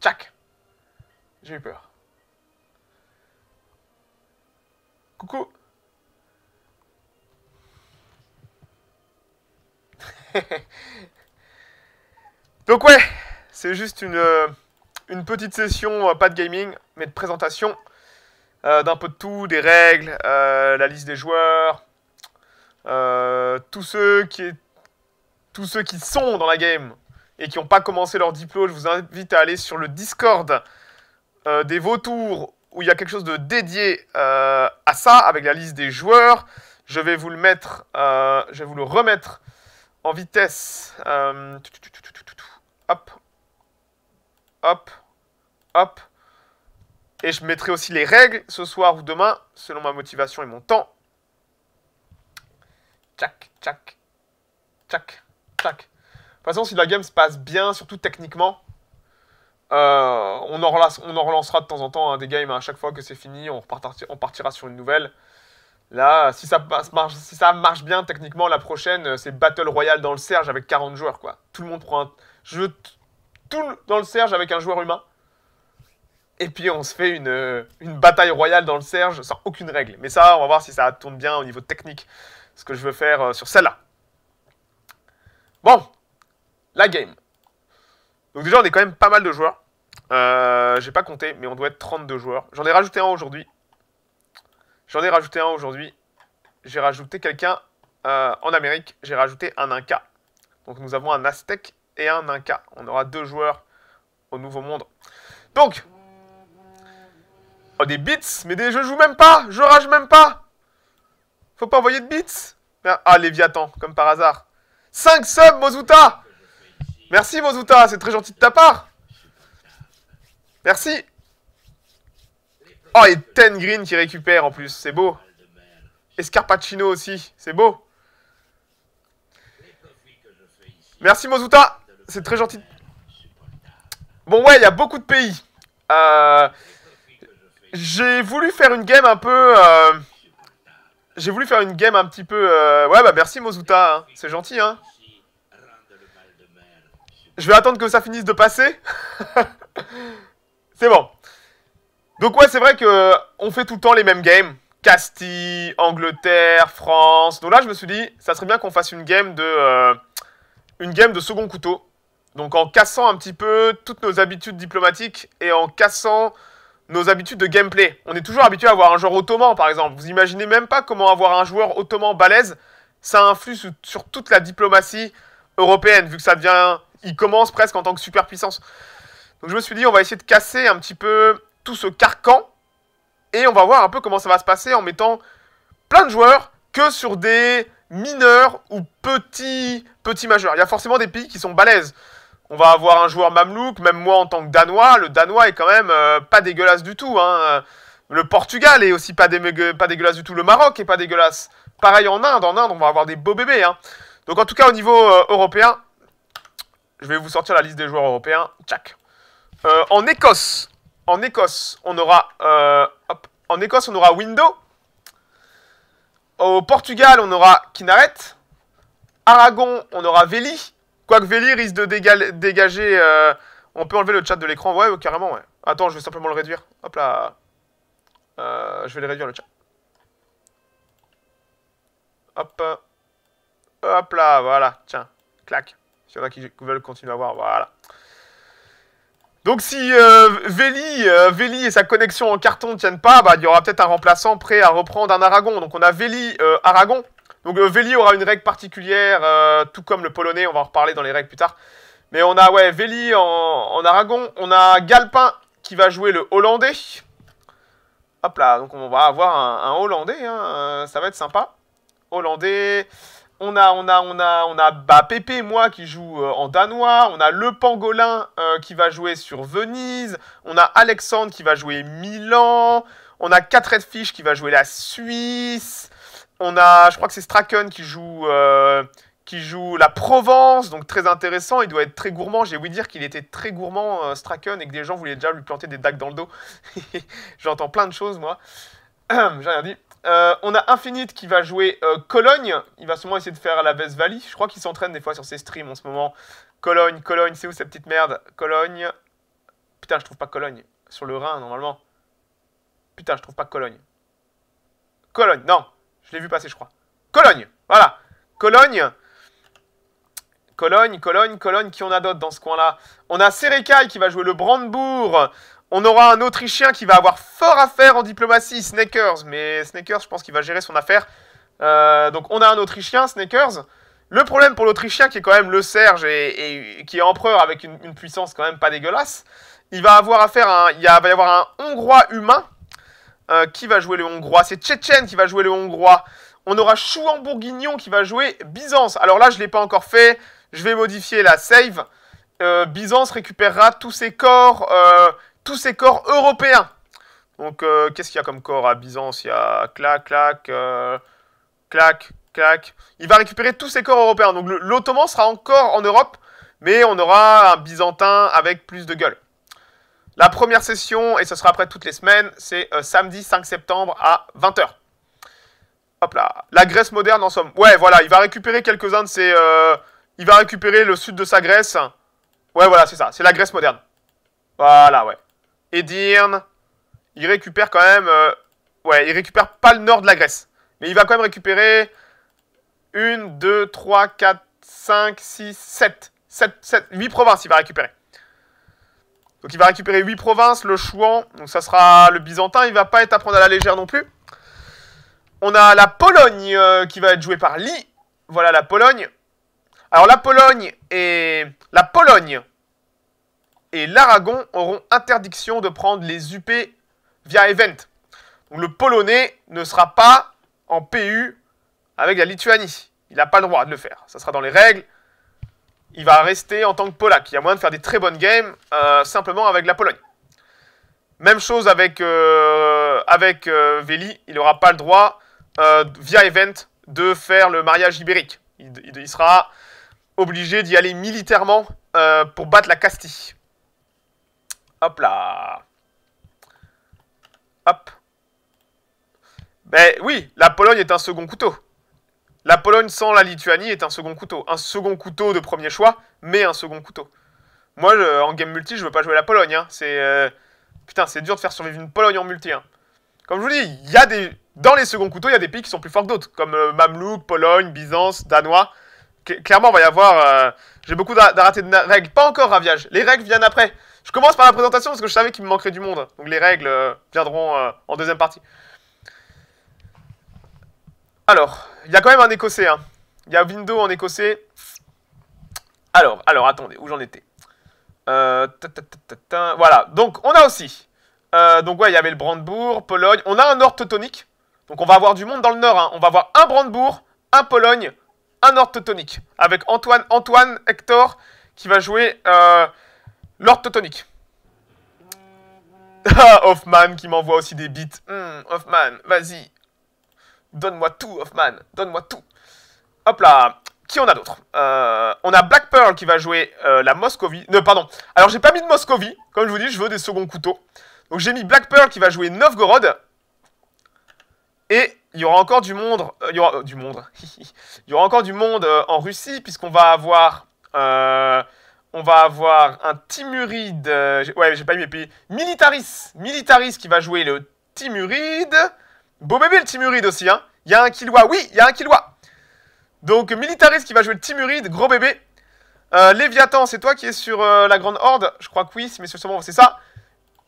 Tchac J'ai eu peur. Coucou Donc ouais, c'est juste une, euh, une, petite session, euh, pas de gaming, mais de présentation euh, d'un peu de tout, des règles, la liste des joueurs, tous, ceux qui, tous ceux qui sont dans la game, et qui n'ont pas commencé leur diplôme, je vous invite à aller sur le Discord euh, des Vautours où il y a quelque chose de dédié euh, à ça avec la liste des joueurs. Je vais vous le mettre, euh, je vais vous le remettre en vitesse. hop, hop, hop. Et je mettrai aussi les règles ce soir ou demain, selon ma motivation et mon temps. Tchac, tchac, tchac, tchac façon, si la game se passe bien, surtout techniquement, euh, on, en relance, on, relancera de temps en temps hein, des games. Hein. à chaque fois que c'est fini, on, on, partira sur une nouvelle. Là, si ça, marche, bien techniquement, la prochaine, euh, c'est Battle Royale dans le Serge avec 40 joueurs. quoi. Tout le monde prend un jeu tout dans le Serge avec un joueur humain. Et puis on se fait euh, une bataille royale dans le Serge sans aucune règle. Mais ça, on va voir si ça tourne bien au niveau technique, ce que je veux faire sur celle-là. Bon, la game. Donc déjà, on est quand même pas mal de joueurs. Euh, j'ai pas compté, mais on doit être 32 joueurs. J'en ai rajouté un aujourd'hui. J'en ai rajouté un aujourd'hui. J'ai rajouté quelqu'un euh, en Amérique. J'ai rajouté un Inca. Donc nous avons un Aztec et un Inca. On aura deux joueurs au Nouveau Monde. Donc, oh, des bits, mais des, je joue même pas, je rage même pas. Faut pas envoyer de bits. Ah, Léviathan, comme par hasard. 5 subs, Mozuta Merci, Mozuta, c'est très gentil de ta part. Merci. Oh, et Ten Green qui récupère en plus, c'est beau. Escarpacino aussi, c'est beau. Merci Mozuta, c'est très gentil. Bon ouais, il y a beaucoup de pays. Euh, j'ai voulu faire une game un peu... Euh, j'ai voulu faire une game un petit peu... Euh, ouais bah merci Mozuta, hein. c'est gentil hein. Je vais attendre que ça finisse de passer. c'est bon. Donc ouais, c'est vrai que euh, on fait tout le temps les mêmes games. Castille, Angleterre, France. Donc là, je me suis dit, ça serait bien qu'on fasse une game de euh, une game de second couteau. Donc en cassant un petit peu toutes nos habitudes diplomatiques et en cassant nos habitudes de gameplay. On est toujours habitué à avoir un joueur ottoman, par exemple. Vous imaginez même pas comment avoir un joueur ottoman balèze, ça influe sur toute la diplomatie européenne, vu que ça devient il commence presque en tant que superpuissance. Donc je me suis dit, on va essayer de casser un petit peu tout ce carcan. Et on va voir un peu comment ça va se passer en mettant plein de joueurs que sur des mineurs ou petits, petits majeurs. Il y a forcément des pays qui sont balèzes. On va avoir un joueur mamelouk, même moi en tant que danois, le danois est quand même euh, pas dégueulasse du tout. Hein. Le Portugal est aussi pas, pas, dégueulasse du tout. Le Maroc est pas dégueulasse. Pareil en Inde, en Inde on va avoir des beaux bébés. Hein. Donc en tout cas au niveau euh, européen, je vais vous sortir la liste des joueurs européens. Tchac. Euh, en Écosse, en Écosse, on aura, euh, en Écosse, on aura Window. Au Portugal, on aura Kinaret. Aragon, on aura Veli. Quoique Veli risque de dégager. Euh, on peut enlever le chat de l'écran. Ouais, carrément, ouais. Attends, je vais simplement le réduire. Hop là. je vais le réduire, le chat. Hop. Hop là, voilà. Tiens, clac. S'il y en a qui veulent continuer à voir, voilà. Donc si euh, Veli, euh, Veli, et sa connexion en carton ne tiennent pas, bah, il y aura peut-être un remplaçant prêt à reprendre un Aragon. Donc on a Veli, euh, Aragon. Donc Veli aura une règle particulière, tout comme le Polonais, on va en reparler dans les règles plus tard. Mais on a ouais, Veli en, Aragon, on a Galpin qui va jouer le Hollandais. Hop là, donc on va avoir un, Hollandais, hein, ça va être sympa. Hollandais on a, on a, on a, on a Pépé, moi, qui joue euh, en danois. On a Le Pangolin euh, qui va jouer sur Venise. On a Alexandre qui va jouer Milan. On a 4 fiches qui va jouer la Suisse. On a, je crois que c'est Straken qui joue, euh, qui joue la Provence. Donc très intéressant. Il doit être très gourmand. J'ai ouï dire qu'il était très gourmand, Straken et que des gens voulaient déjà lui planter des dagues dans le dos. J'entends plein de choses, moi. J'ai rien dit. Euh, on a Infinite qui va jouer euh, Cologne. Il va sûrement essayer de faire la Vesvalie. Je crois qu'il s'entraîne des fois sur ses streams en ce moment. Cologne, Cologne, c'est où cette petite merde Cologne. Putain, je trouve pas Cologne. Sur le Rhin, normalement. Putain, je trouve pas Cologne. Cologne, non. Je l'ai vu passer, je crois. Cologne, voilà. Cologne. Cologne, Cologne, Cologne, qui on a d'autres dans ce coin-là On a Serekai qui va jouer le Brandebourg. On aura un Autrichien qui va avoir fort à faire en diplomatie, Snakers. Mais Snakers, je pense qu'il va gérer son affaire. Euh, donc on a un Autrichien, Snakers. Le problème pour l'Autrichien, qui est quand même le Serge et, qui est empereur avec une, puissance quand même pas dégueulasse, il va avoir affaire à un, il va y avoir un Hongrois humain. Euh, qui va jouer le Hongrois C'est Tchétchène qui va jouer le Hongrois. On aura Chouan-Bourguignon qui va jouer Byzance. Alors là, je ne l'ai pas encore fait. Je vais modifier la save. Euh, Byzance récupérera tous ses corps tous ses corps européens. Donc, euh, qu'est-ce qu'il y a comme corps à Byzance Il y a clac, clac, euh, clac, clac. Il va récupérer tous ses corps européens. Donc, l'Ottoman sera encore en Europe, mais on aura un Byzantin avec plus de gueule. La première session, et ce sera après toutes les semaines, c'est euh, samedi 5 septembre à 20h. Hop là. La Grèce moderne en somme. Ouais, voilà, il va récupérer quelques-uns de ses... il va récupérer le sud de sa Grèce. Ouais, voilà, c'est ça. C'est la Grèce moderne. Voilà, ouais. Edirne. Il récupère quand même... Euh, ouais, il récupère pas le nord de la Grèce. Mais il va quand même récupérer... 1, 2, 3, 4, 5, 6, 7. 7, 7 8 provinces il va récupérer. Donc il va récupérer 8 provinces, le Chouan, donc ça sera le Byzantin, il va pas être à prendre à la légère non plus. On a la Pologne euh, qui va être jouée par Lee. Voilà la Pologne. Alors la Pologne et la Pologne et l'Aragon auront interdiction de prendre les UP via Event. Donc le Polonais ne sera pas en PU avec la Lituanie. Il n'a pas le droit de le faire. Ça sera dans les règles. Il va rester en tant que Polac. Il y a moyen de faire des très bonnes games euh, simplement avec la Pologne. Même chose avec, euh, avec euh, Veli. Il n'aura pas le droit, via Event, de faire le mariage ibérique. il sera obligé d'y aller militairement pour battre la Castille. Hop là. Hop. Ben oui, la Pologne est un second couteau. La Pologne sans la Lituanie est un second couteau. Un second couteau de premier choix, mais un second couteau. Moi, en game multi, je veux pas jouer la Pologne. Hein. C'est euh, putain, c'est dur de faire survivre une Pologne en multi. Hein. Comme je vous dis, y des dans les seconds couteaux, il y a des pays qui sont plus forts que d'autres, comme euh, Mamelouk, Pologne, Byzance, Danois. Clairement, on va y avoir. Euh, j'ai beaucoup raté de règles. Pas encore raviage. Les règles viennent après. Je commence par la présentation parce que je savais qu'il me manquerait du monde. Donc les règles euh, viendront euh, en deuxième partie. Alors, il y a quand même un écossais. Hein. Il y a Window en écossais. Alors, alors, attendez, où j'en étais euh, Voilà, donc on a aussi. donc ouais, il y avait le Brandebourg, Pologne. On a un nord teutonique. Donc on va avoir du monde dans le nord. Hein. On va avoir un Brandebourg, un Pologne, un nord teutonique. Avec Antoine, Antoine Hector qui va jouer... Lord Teutonique. Mm. Ah, Hoffman qui m'envoie aussi des beats. Mm, Hoffman, vas-y. Donne-moi tout, Hoffman. Donne-moi tout. Hop là. Qui en a d'autres euh, On a Black Pearl qui va jouer euh, la Moscovie. Non, euh, pardon. Alors, j'ai pas mis de Moscovie. Comme je vous dis, je veux des seconds couteaux. Donc, j'ai mis Black Pearl qui va jouer Novgorod. Et il y aura encore du monde. il y aura du monde. il y aura encore du monde en Russie, puisqu'on va avoir on va avoir un Timuride. Euh, ouais, j'ai pas eu mes pays. Militaris. Militaris qui va jouer le Timuride. Beau bébé le Timuride aussi, hein. Il y a un Kilwa. Oui, il y a un Kilwa. Donc Militaris qui va jouer le Timuride. Gros bébé. Euh, Léviathan, c'est toi qui es sur euh, la Grande Horde Je crois que oui, mais sûrement c'est ça.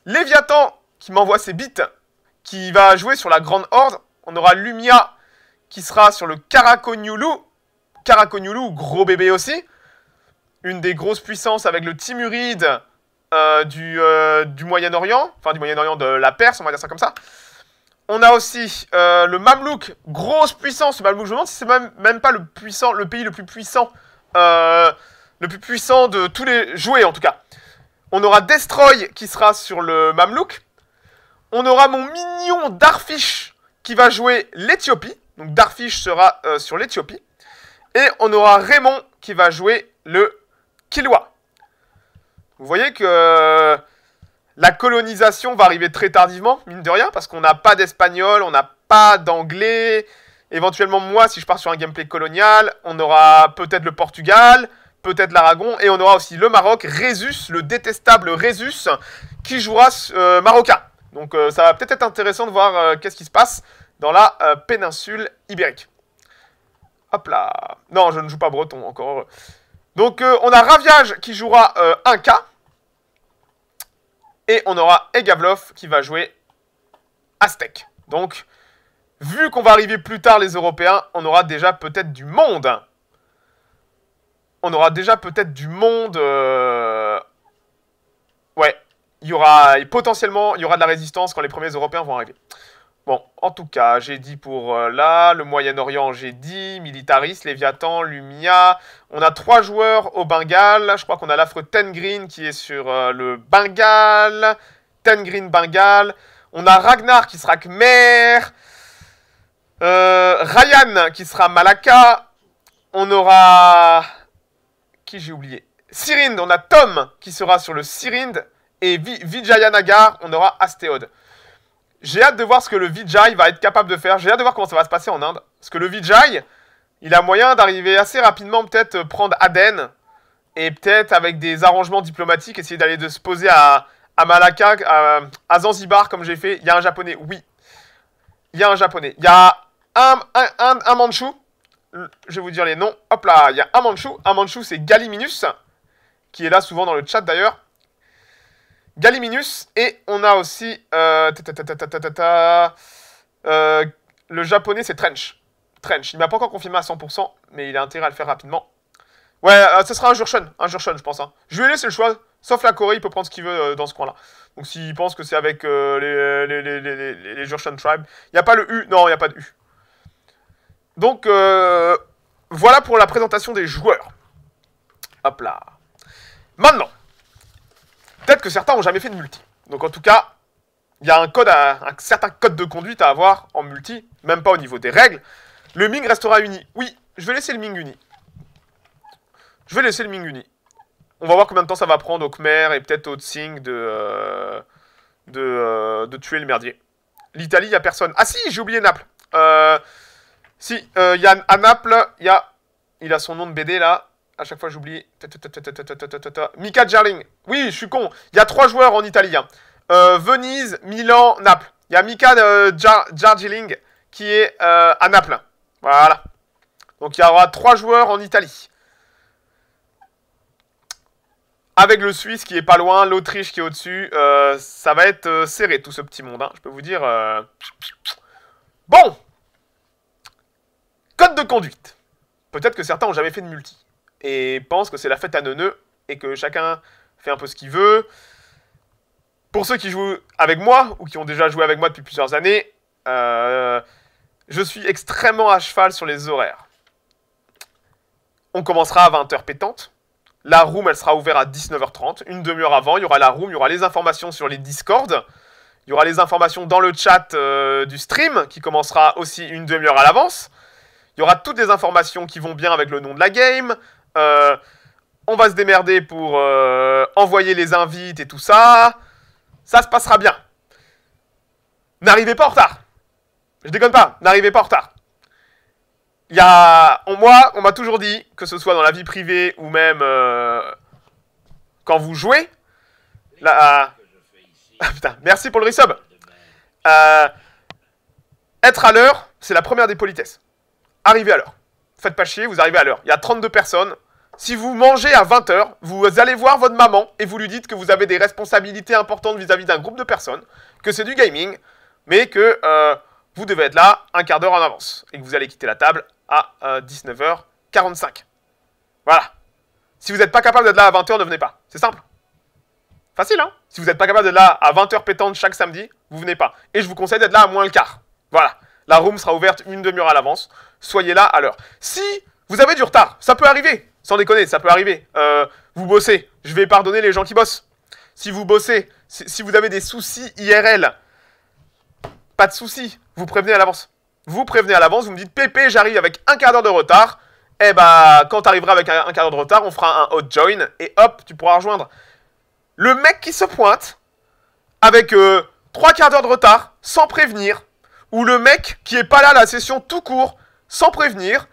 Léviathan qui m'envoie ses bits. Qui va jouer sur la Grande Horde. On aura Lumia qui sera sur le Karakonyulu. Karakonyulu, gros bébé aussi une des grosses puissances avec le Timuride euh, du, euh, du Moyen-Orient, enfin du Moyen-Orient de la Perse, on va dire ça comme ça. On a aussi euh, le Mamelouk, grosse puissance. Le Mamelouk, je me demande si c'est même, même pas le, puissant, le pays le plus puissant, le plus puissant de tous les jouets en tout cas. On aura Destroy qui sera sur le Mamelouk. On aura mon mignon Darfish qui va jouer l'Ethiopie. Donc Darfish sera sur l'Ethiopie. Et on aura Raymond qui va jouer le Kilwa. Vous voyez que euh, la colonisation va arriver très tardivement, mine de rien, parce qu'on n'a pas d'espagnol, on n'a pas d'anglais. Éventuellement, moi, si je pars sur un gameplay colonial, on aura peut-être le Portugal, peut-être l'Aragon, et on aura aussi le Maroc, Résus, le détestable Résus, qui jouera euh, marocain. Donc euh, ça va peut-être être intéressant de voir qu'est-ce qui se passe dans la péninsule ibérique. Hop là Non, je ne joue pas breton, encore heureux. Donc, euh, on a Raviage qui jouera 1K. Euh, Et on aura Egavlov qui va jouer Aztec. Donc, vu qu'on va arriver plus tard les Européens, on aura déjà peut-être du monde. On aura déjà peut-être du monde... Euh, ouais, il y aura potentiellement il y aura de la résistance quand les premiers Européens vont arriver. Bon, en tout cas, j'ai dit pour euh, là, le Moyen-Orient, j'ai dit, Militaris, Léviathan, Lumia. On a trois joueurs au Bengale. Je crois qu'on a l'affreux Ten Green qui est sur euh, le Bengale. Ten Green Bengale. On a Ragnar qui sera Khmer. Euh, Ryan qui sera Malaka. On aura... Qui j'ai oublié Sirind, on a Tom qui sera sur le Sirind. Et Vijayanagar, on aura Astéode. J'ai hâte de voir ce que le Vijay va être capable de faire. J'ai hâte de voir comment ça va se passer en Inde. Parce que le Vijay, il a moyen d'arriver assez rapidement, peut-être euh, prendre Aden. Et peut-être avec des arrangements diplomatiques, essayer d'aller se poser à, Malacca, à, Zanzibar, comme j'ai fait. Il y a un japonais, oui. Il y a un japonais. Il y a un, un, un, un manchou. Je vais vous dire les noms. Hop là, il y a un manchou. Un manchou, c'est Galiminus, qui est là souvent dans le chat d'ailleurs. Galiminus. Et on a aussi. Euh, euh, le japonais, c'est Trench. Trench. Il m'a pas encore confirmé à 100%, mais il a intérêt à le faire rapidement. Ouais, euh, ce sera un Jurchen, un Jurchen, je pense. Hein. Je lui laisse le choix, sauf la Corée, il peut prendre ce qu'il veut dans ce coin-là. Donc s'il pense que c'est avec les, les, les, les Jurchen Tribe, il n'y a pas le U, non, il n'y a pas de U. Donc, voilà pour la présentation des joueurs. Hop là. Maintenant, Peut-être que certains n'ont jamais fait de multi. Donc en tout cas, il y a un code, à, un certain code de conduite à avoir en multi, même pas au niveau des règles. Le Ming restera uni. Oui, je vais laisser le Ming uni. Je vais laisser le Ming uni. On va voir combien de temps ça va prendre au Khmer et peut-être au Tsing de, euh, de, euh, de, tuer le merdier. L'Italie, il n'y a personne. Ah si, j'ai oublié Naples. Euh, si, il y a à Naples, il y a, il a son nom de BD là à chaque fois j'oublie. Mika Jarling. Oui, je suis con. Il y a trois joueurs en Italie. Hein. Euh, Venise, Milan, Naples. Il y a Mika euh, Jarling qui est euh, à Naples. Voilà. Donc il y aura trois joueurs en Italie. Avec le Suisse qui est pas loin, l'Autriche qui est au-dessus. ça va être serré tout ce petit monde. Hein. Je peux vous dire. Bon Code de conduite. Peut-être que certains ont jamais fait de multi et pense que c'est la fête à neuneux et que chacun fait un peu ce qu'il veut. Pour ceux qui jouent avec moi ou qui ont déjà joué avec moi depuis plusieurs années, euh, je suis extrêmement à cheval sur les horaires. On commencera à 20h pétante. La room, elle sera ouverte à 19h30. Une demi-heure avant, il y aura la room, il y aura les informations sur les discords, Il y aura les informations dans le chat euh, du stream, qui commencera aussi une demi-heure à l'avance. Il y aura toutes les informations qui vont bien avec le nom de la game, euh, on va se démerder pour euh, envoyer les invites et tout ça. Ça se passera bien. N'arrivez pas en retard. Je déconne pas, n'arrivez pas en retard. Il y a... On, moi, on m'a toujours dit, que ce soit dans la vie privée ou même euh, quand vous jouez, ah, merci pour le resub. être à l'heure, c'est la première des politesses. Arrivez à l'heure faites pas chier, vous arrivez à l'heure. Il y a 32 personnes. Si vous mangez à 20h, vous allez voir votre maman et vous lui dites que vous avez des responsabilités importantes vis-à-vis d'un groupe de personnes, que c'est du gaming, mais que euh, vous devez être là un quart d'heure en avance et que vous allez quitter la table à 19h45. Euh, voilà. Si vous n'êtes pas capable d'être là à 20h, ne venez pas. C'est simple. Facile, hein Si vous n'êtes pas capable d'être là à 20h pétante chaque samedi, vous venez pas. Et je vous conseille d'être là à moins le quart. Voilà. La room sera ouverte une demi-heure à l'avance. Soyez là à l'heure. Si vous avez du retard, ça peut arriver. Sans déconner, ça peut arriver. Euh, vous bossez. Je vais pardonner les gens qui bossent. Si vous bossez, si, vous avez des soucis IRL, pas de soucis. Vous prévenez à l'avance. Vous prévenez à l'avance. Vous me dites Pépé, j'arrive avec un quart d'heure de retard. Eh ben, quand tu arriveras avec un, quart d'heure de retard, on fera un hot join et hop, tu pourras rejoindre. Le mec qui se pointe avec euh, trois quarts d'heure de retard, sans prévenir, où le mec qui est pas là la session tout court, sans prévenir,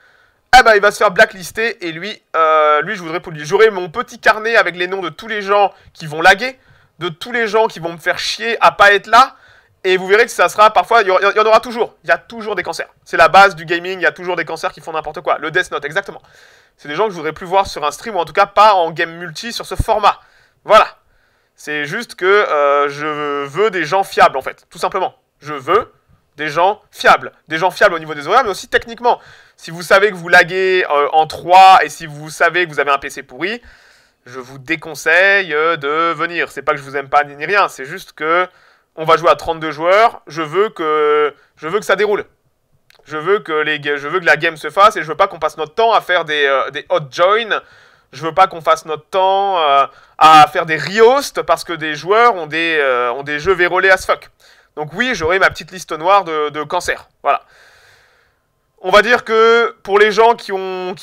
eh ben, il va se faire blacklister et lui, euh, lui je voudrais pour lui. J'aurai mon petit carnet avec les noms de tous les gens qui vont laguer, de tous les gens qui vont me faire chier à pas être là. Et vous verrez que ça sera parfois, il y, en aura toujours. Il y a toujours des cancers. C'est la base du gaming, il y a toujours des cancers qui font n'importe quoi. Le Death Note, exactement. C'est des gens que je voudrais plus voir sur un stream ou en tout cas pas en game multi sur ce format. Voilà. C'est juste que euh, je veux des gens fiables en fait, tout simplement. Je veux des gens fiables. Des gens fiables au niveau des horaires, mais aussi techniquement. Si vous savez que vous laguez euh, en 3 et si vous savez que vous avez un PC pourri, je vous déconseille euh, de venir. C'est pas que je vous aime pas ni rien, c'est juste que on va jouer à 32 joueurs, je veux que je veux que ça déroule. Je veux que les je veux que la game se fasse et je veux pas qu'on passe notre temps à faire des, euh, des hot joins. Je veux pas qu'on fasse notre temps à faire des rehosts parce que des joueurs ont des ont des jeux vérolés as fuck. Donc oui, j'aurai ma petite liste noire de, cancer. Voilà. On va dire que pour les gens qui,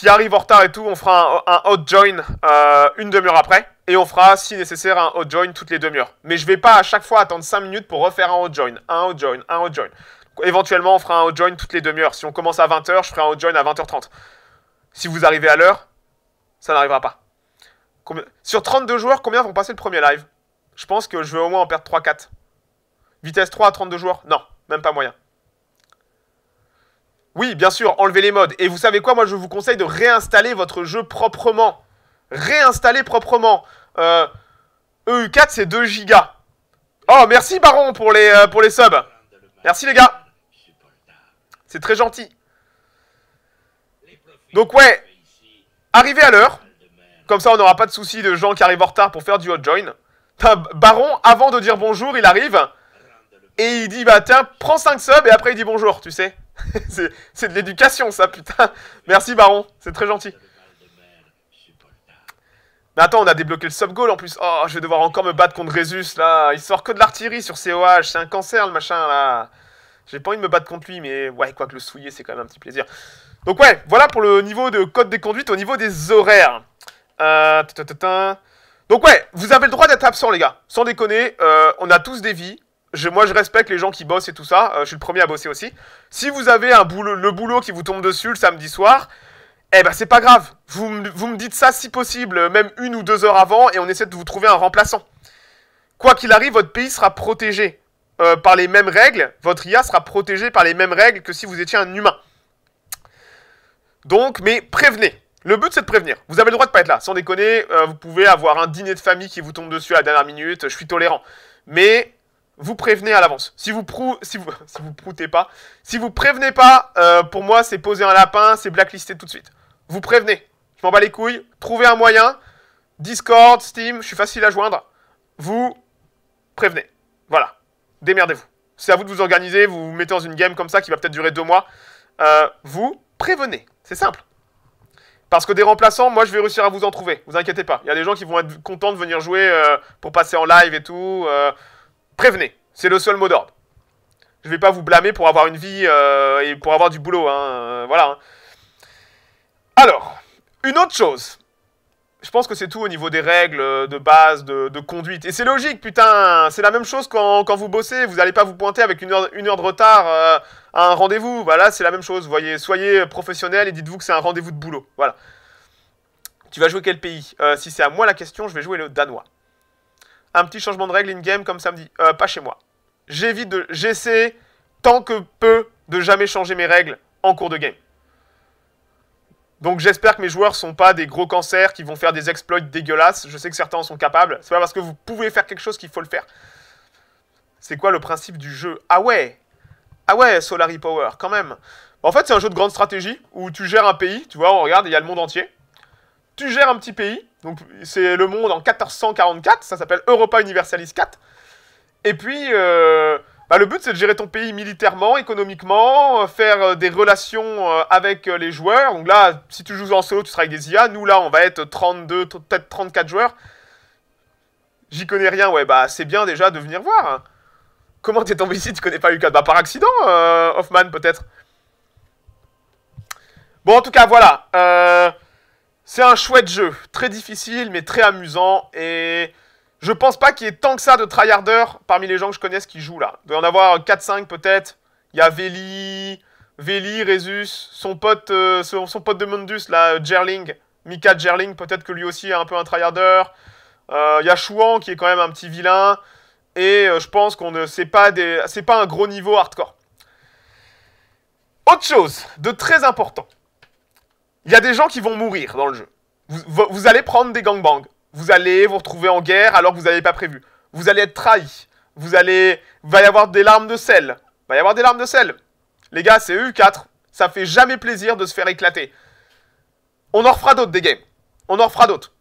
arrivent en retard et tout, on fera un, hot join euh, une demi-heure après. Et on fera, si nécessaire, un hot join toutes les demi-heures. Mais je vais pas à chaque fois attendre 5 minutes pour refaire un hot join, un hot join, un hot join. Éventuellement, on fera un hot join toutes les demi-heures. Si on commence à 20h, je ferai un hot join à 20h30. Si vous arrivez à l'heure, ça n'arrivera pas. Sur 32 joueurs, combien vont passer le premier live Je pense que je vais au moins en perdre 3-4. Vitesse 3 à 32 joueurs Non, même pas moyen. Oui, bien sûr, enlevez les modes. Et vous savez quoi, moi je vous conseille de réinstaller votre jeu proprement. Réinstaller proprement. EU4, e c'est 2 gigas. Oh, merci Baron pour les, euh, pour les subs. Merci les gars. C'est très gentil. Donc ouais, arrivez à l'heure. Comme ça, on n'aura pas de soucis de gens qui arrivent en retard pour faire du hot join. Baron, avant de dire bonjour, il arrive. Et il dit, bah tiens, prends 5 subs, et après il dit bonjour, tu sais. c'est de l'éducation, ça, putain. Merci, Baron, c'est très gentil. Mais attends, on a débloqué le sub goal en plus. Oh, je vais devoir encore me battre contre Résus là. Il sort que de l'artillerie sur COH. C'est un cancer le machin là. J'ai pas envie de me battre contre lui, mais ouais, quoi que le souiller, c'est quand même un petit plaisir. Donc ouais, voilà pour le niveau de code des conduites au niveau des horaires. Euh, Donc ouais, vous avez le droit d'être absent les gars. Sans déconner, euh, on a tous des vies moi, je respecte les gens qui bossent et tout ça. Euh, je suis le premier à bosser aussi. Si vous avez un boulot, le boulot qui vous tombe dessus le samedi soir, eh ben, c'est pas grave. Vous, me dites ça si possible, même une ou deux heures avant, et on essaie de vous trouver un remplaçant. Quoi qu'il arrive, votre pays sera protégé euh, par les mêmes règles. Votre IA sera protégée par les mêmes règles que si vous étiez un humain. Donc, mais prévenez. Le but, c'est de prévenir. Vous avez le droit de pas être là. Sans déconner, euh, vous pouvez avoir un dîner de famille qui vous tombe dessus à la dernière minute. Je suis tolérant. Mais vous prévenez à l'avance. Si vous prou si vous si vous proutez pas, si vous prévenez pas, euh, pour moi c'est poser un lapin, c'est blacklister tout de suite. Vous prévenez. Je m'en bats les couilles. Trouvez un moyen. Discord, Steam, je suis facile à joindre. Vous prévenez. Voilà. Démerdez-vous. C'est à vous de vous organiser. Vous vous mettez dans une game comme ça qui va peut-être durer deux mois. Euh, vous prévenez. C'est simple. Parce que des remplaçants, moi je vais réussir à vous en trouver. Vous inquiétez pas. Il y a des gens qui vont être contents de venir jouer euh, pour passer en live et tout prévenez. C'est le seul mot d'ordre. Je vais pas vous blâmer pour avoir une vie euh, et pour avoir du boulot. Hein, euh, voilà. Hein. Alors, une autre chose. Je pense que c'est tout au niveau des règles euh, de base, de, conduite. Et c'est logique, putain. C'est la même chose quand, vous bossez. Vous n'allez pas vous pointer avec une heure, de retard à un rendez-vous. Voilà, c'est la même chose. Voyez, soyez professionnel et dites-vous que c'est un rendez-vous de boulot. Voilà. Tu vas jouer quel pays Si c'est à moi la question, je vais jouer le danois un petit changement de règle in-game comme samedi. Euh, pas chez moi. J'évite de. J'essaie tant que peu de jamais changer mes règles en cours de game. Donc j'espère que mes joueurs sont pas des gros cancers qui vont faire des exploits dégueulasses. Je sais que certains en sont capables. C'est pas parce que vous pouvez faire quelque chose qu'il faut le faire. C'est quoi le principe du jeu Ah ouais Ah ouais, solar Power, quand même. En fait, c'est un jeu de grande stratégie où tu gères un pays. Tu vois, on regarde, il y a le monde entier. Tu gères un petit pays donc c'est le monde en 1444, ça s'appelle Europa Universalis 4. Et puis, euh, bah, le but c'est de gérer ton pays militairement, économiquement, euh, faire euh, des relations avec les joueurs. Donc là, si tu joues en solo, tu seras avec des IA. Nous là, on va être 32, peut-être 34 joueurs. J'y connais rien, ouais, bah c'est bien déjà de venir voir. Hein. Comment t'es tombé ici, tu connais pas U4 Bah par accident, Hoffman peut-être. Bon, en tout cas, voilà. Euh, c'est un chouette jeu, très difficile mais très amusant et je pense pas qu'il y ait tant que ça de tryharders parmi les gens que je connaisse qui jouent là. Il doit y en avoir 4-5 peut-être. Il y a Veli, Veli, Resus, son pote, euh, son, pote de Mundus là, Gerling, Mika Gerling, peut-être que lui aussi est un peu un tryharder. Euh, il y a Chouan qui est quand même un petit vilain et euh, je pense qu'on ne sait pas des c'est pas un gros niveau hardcore. Autre chose de très important. Il y a des gens qui vont mourir dans le jeu. Vous, allez prendre des gangbangs. Vous allez vous retrouver en guerre alors que vous n'avez pas prévu. Vous allez être trahi. Vous allez... va y avoir des larmes de sel. Il va y avoir des larmes de sel. Les gars, c'est EU4. Ça fait jamais plaisir de se faire éclater. On en refera d'autres des games. On en refera d'autres.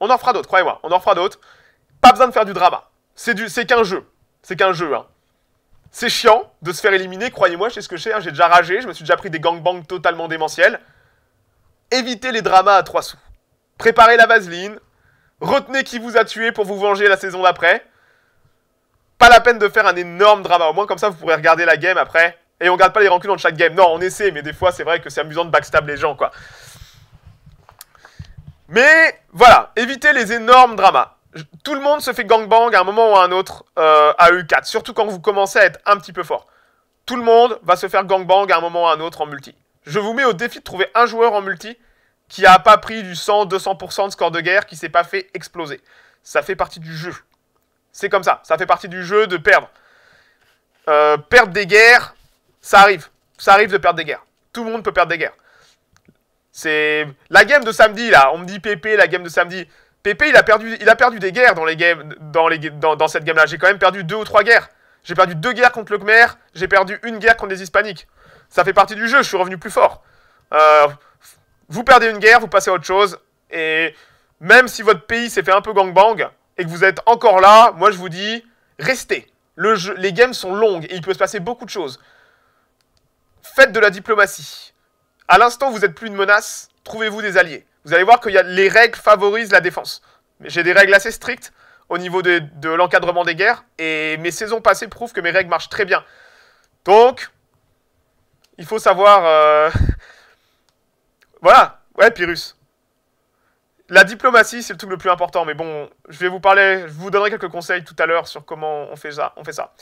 On en refera d'autres, croyez-moi. On en refera d'autres. Pas besoin de faire du drama. C'est du... qu'un jeu. C'est qu'un jeu, hein. C'est chiant de se faire éliminer, croyez-moi, je sais ce que je sais, hein. j'ai déjà ragé, je me suis déjà pris des gangbangs totalement démentiels évitez les dramas à trois sous. Préparez la vaseline, retenez qui vous a tué pour vous venger la saison d'après. Pas la peine de faire un énorme drama, au moins comme ça vous pourrez regarder la game après. Et on garde pas les rancunes dans chaque game. Non, on essaie, mais des fois c'est vrai que c'est amusant de backstab les gens, quoi. Mais voilà, évitez les énormes dramas. Tout le monde se fait gangbang à un moment ou à un autre euh, à EU4, surtout quand vous commencez à être un petit peu fort. Tout le monde va se faire gangbang à un moment ou à un autre en multi. Je vous mets au défi de trouver un joueur en multi qui a pas pris du 100-200% de score de guerre, qui s'est pas fait exploser. Ça fait partie du jeu. C'est comme ça, ça fait partie du jeu de perdre. Euh, perdre des guerres, ça arrive. Ça arrive de perdre des guerres. Tout le monde peut perdre des guerres. C'est la game de samedi là, on me dit Pépé la game de samedi. PP, il a perdu il a perdu des guerres dans les dans les dans, cette game là. J'ai quand même perdu deux ou trois guerres. J'ai perdu deux guerres contre le Khmer, j'ai perdu une guerre contre les hispaniques. Ça fait partie du jeu, je suis revenu plus fort. Euh, vous perdez une guerre, vous passez à autre chose. Et même si votre pays s'est fait un peu gangbang et que vous êtes encore là, moi je vous dis, restez. les games sont longues et il peut se passer beaucoup de choses. Faites de la diplomatie. À l'instant, vous n'êtes plus une menace, trouvez-vous des alliés. Vous allez voir que y a, les règles favorisent la défense. J'ai des règles assez strictes au niveau de l'encadrement des guerres et mes saisons passées prouvent que mes règles marchent très bien. Donc, il faut savoir. Euh, voilà, ouais, Pyrrhus. La diplomatie, c'est le truc le plus important, mais bon, je vais vous parler, je vous donnerai quelques conseils tout à l'heure sur comment on fait ça. On fait ça.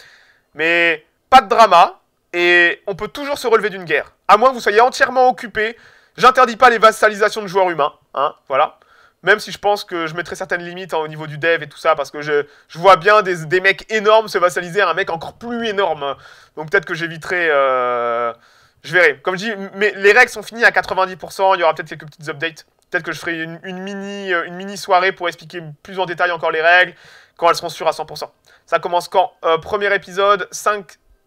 Mais pas de drama, et on peut toujours se relever d'une guerre. À moins que vous soyez entièrement occupé. J'interdis pas les vassalisations de joueurs humains, hein, voilà. Même si je pense que je mettrai certaines limites hein, au niveau du dev et tout ça, parce que je, vois bien des, mecs énormes se vassaliser à un mec encore plus énorme. Donc peut-être que j'éviterai... Euh, je verrai. Comme je dis, mais les règles sont finies à 90%. Il y aura peut-être quelques petites updates. Peut-être que je ferai une, mini, euh, une mini soirée pour expliquer plus en détail encore les règles quand elles seront sûres à 100%. Ça commence quand euh, Premier épisode, 5.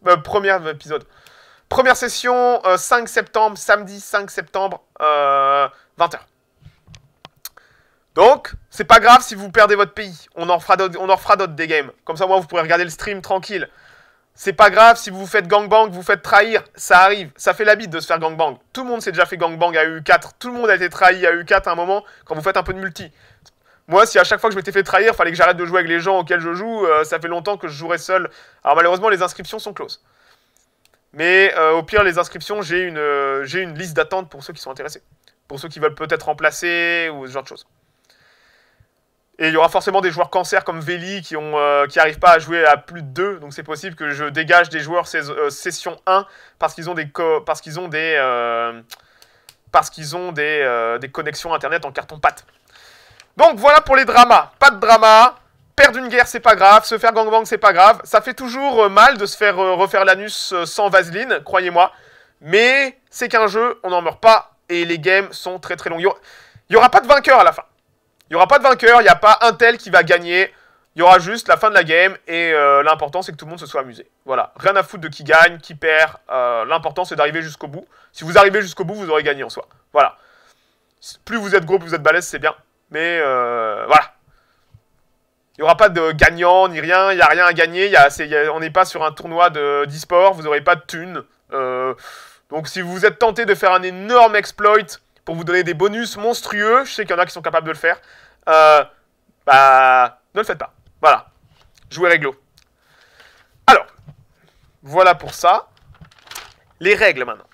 Euh, premier épisode. Première session, 5 septembre, samedi 5 septembre, 20h. Donc, c'est pas grave si vous perdez votre pays. On en fera d'autres des games. Comme ça, moi, vous pourrez regarder le stream tranquille. C'est pas grave si vous vous faites gangbang, vous faites trahir, ça arrive, ça fait la de se faire gangbang. Tout le monde s'est déjà fait gangbang à EU4, tout le monde a été trahi à EU4 à un moment quand vous faites un peu de multi. Moi, si à chaque fois que je m'étais fait trahir, fallait que j'arrête de jouer avec les gens auxquels je joue, euh, ça fait longtemps que je jouerais seul. Alors malheureusement, les inscriptions sont closes. Mais euh, au pire, les inscriptions, j'ai une, euh, une liste d'attente pour ceux qui sont intéressés. Pour ceux qui veulent peut-être remplacer ou ce genre de choses. Et il y aura forcément des joueurs cancer comme Veli qui ont euh, qui pas à jouer à plus de 2. Donc c'est possible que je dégage des joueurs euh, session 1 parce qu'ils ont des parce qu'ils ont des euh, parce qu'ils ont des, des connexions internet en carton pâte. Donc voilà pour les dramas. Pas de drama. Perdre une guerre, c'est pas grave. Se faire gangbang, c'est pas grave. Ça fait toujours mal de se faire refaire l'anus sans vaseline, croyez-moi. Mais c'est qu'un jeu, on n'en meurt pas. Et les games sont très très longs. Il n'y aura pas de vainqueur à la fin. Il n'y aura pas de vainqueur, il n'y a pas un tel qui va gagner. Il y aura juste la fin de la game et euh, l'important c'est que tout le monde se soit amusé. Voilà, rien à foutre de qui gagne, qui perd. Euh, l'important c'est d'arriver jusqu'au bout. Si vous arrivez jusqu'au bout, vous aurez gagné en soi. Voilà. Plus vous êtes gros, plus vous êtes balèze, c'est bien. Mais euh, voilà. Il n'y aura pas de gagnant ni rien, il n'y a rien à gagner. Y on n'est pas sur un tournoi d'e-sport, vous n'aurez pas de thunes. donc si vous êtes tenté de faire un énorme exploit pour vous donner des bonus monstrueux. Je sais qu'il y en a qui sont capables de le faire. Euh, bah, ne le faites pas. Voilà. Jouez réglo. Alors, voilà pour ça. Les règles maintenant.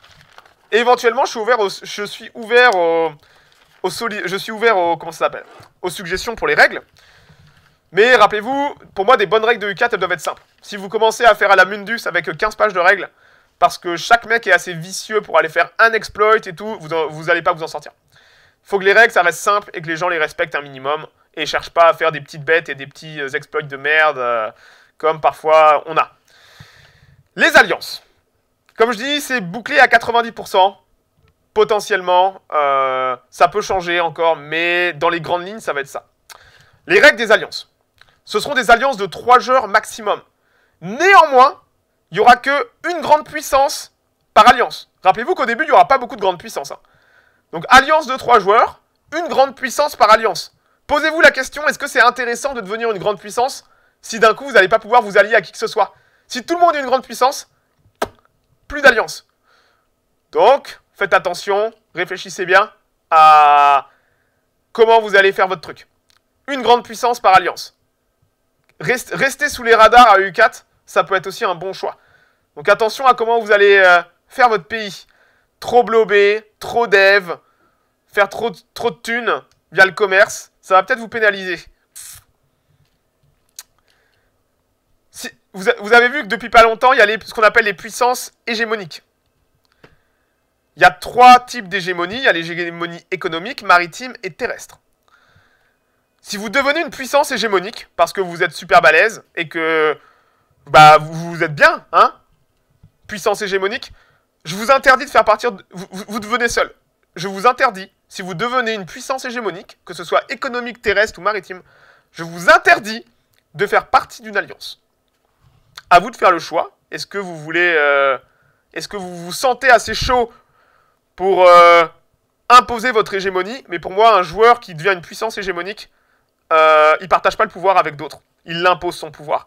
Éventuellement, je suis ouvert je suis ouvert au, je suis ouvert au, s'appelle Aux suggestions pour les règles. Mais rappelez-vous, pour moi, des bonnes règles de U4, elles doivent être simples. Si vous commencez à faire à la Mundus avec 15 pages de règles, parce que chaque mec est assez vicieux pour aller faire un exploit et tout, vous, n'allez pas vous en sortir. Faut que les règles, ça reste simple et que les gens les respectent un minimum et cherchent pas à faire des petites bêtes et des petits euh, exploits de merde euh, comme parfois on a. Les alliances. Comme je dis, c'est bouclé à 90%. Potentiellement, euh, ça peut changer encore, mais dans les grandes lignes, ça va être ça. Les règles des alliances. Ce seront des alliances de 3 joueurs maximum. Néanmoins, il n'y aura qu'une grande puissance par alliance. Rappelez-vous qu'au début, il n'y aura pas beaucoup de grandes puissances. Hein. Donc alliance de trois joueurs, une grande puissance par alliance. Posez-vous la question, est-ce que c'est intéressant de devenir une grande puissance si d'un coup vous n'allez pas pouvoir vous allier à qui que ce soit Si tout le monde est une grande puissance, plus d'alliance. Donc, faites attention, réfléchissez bien à comment vous allez faire votre truc. Une grande puissance par alliance. Restez sous les radars à EU4 ça peut être aussi un bon choix. Donc attention à comment vous allez euh, faire votre pays. Trop blobé, trop dev, faire trop, de thunes via le commerce, ça va peut-être vous pénaliser. vous, avez vu que depuis pas longtemps, il y a ce qu'on appelle les puissances hégémoniques. Il y a trois types d'hégémonie. Il y a l'hégémonie économique, maritime et terrestre. Si vous devenez une puissance hégémonique, parce que vous êtes super balèze et que bah, vous, vous êtes bien, hein Puissance hégémonique, je vous interdis de faire partir... Vous, devenez seul. Je vous interdis, si vous devenez une puissance hégémonique, que ce soit économique, terrestre ou maritime, je vous interdis de faire partie d'une alliance. À vous de faire le choix. Est-ce que vous voulez... Euh, est-ce que vous vous sentez assez chaud pour euh, imposer votre hégémonie Mais pour moi, un joueur qui devient une puissance hégémonique, euh, il partage pas le pouvoir avec d'autres. Il l'impose son pouvoir.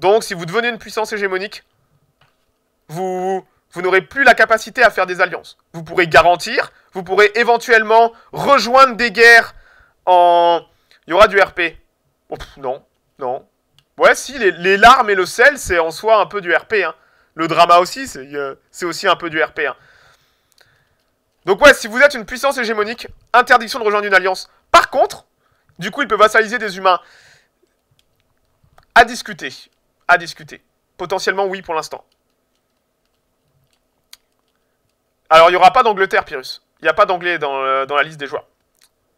Donc, si vous devenez une puissance hégémonique, vous, vous n'aurez plus la capacité à faire des alliances. Vous pourrez garantir, vous pourrez éventuellement rejoindre des guerres en... Il y aura du RP. Oh, non, non. Ouais, si, les, larmes et le sel, c'est en soi un peu du RP. Hein. Le drama aussi, c'est aussi un peu du RP. Hein. Donc ouais, si vous êtes une puissance hégémonique, interdiction de rejoindre une alliance. Par contre, du coup, il peut vassaliser des humains. À discuter discuter. Potentiellement oui pour l'instant. Alors il n'y aura pas d'Angleterre, Pyrrhus. Il n'y a pas d'anglais dans, euh, dans la liste des joueurs.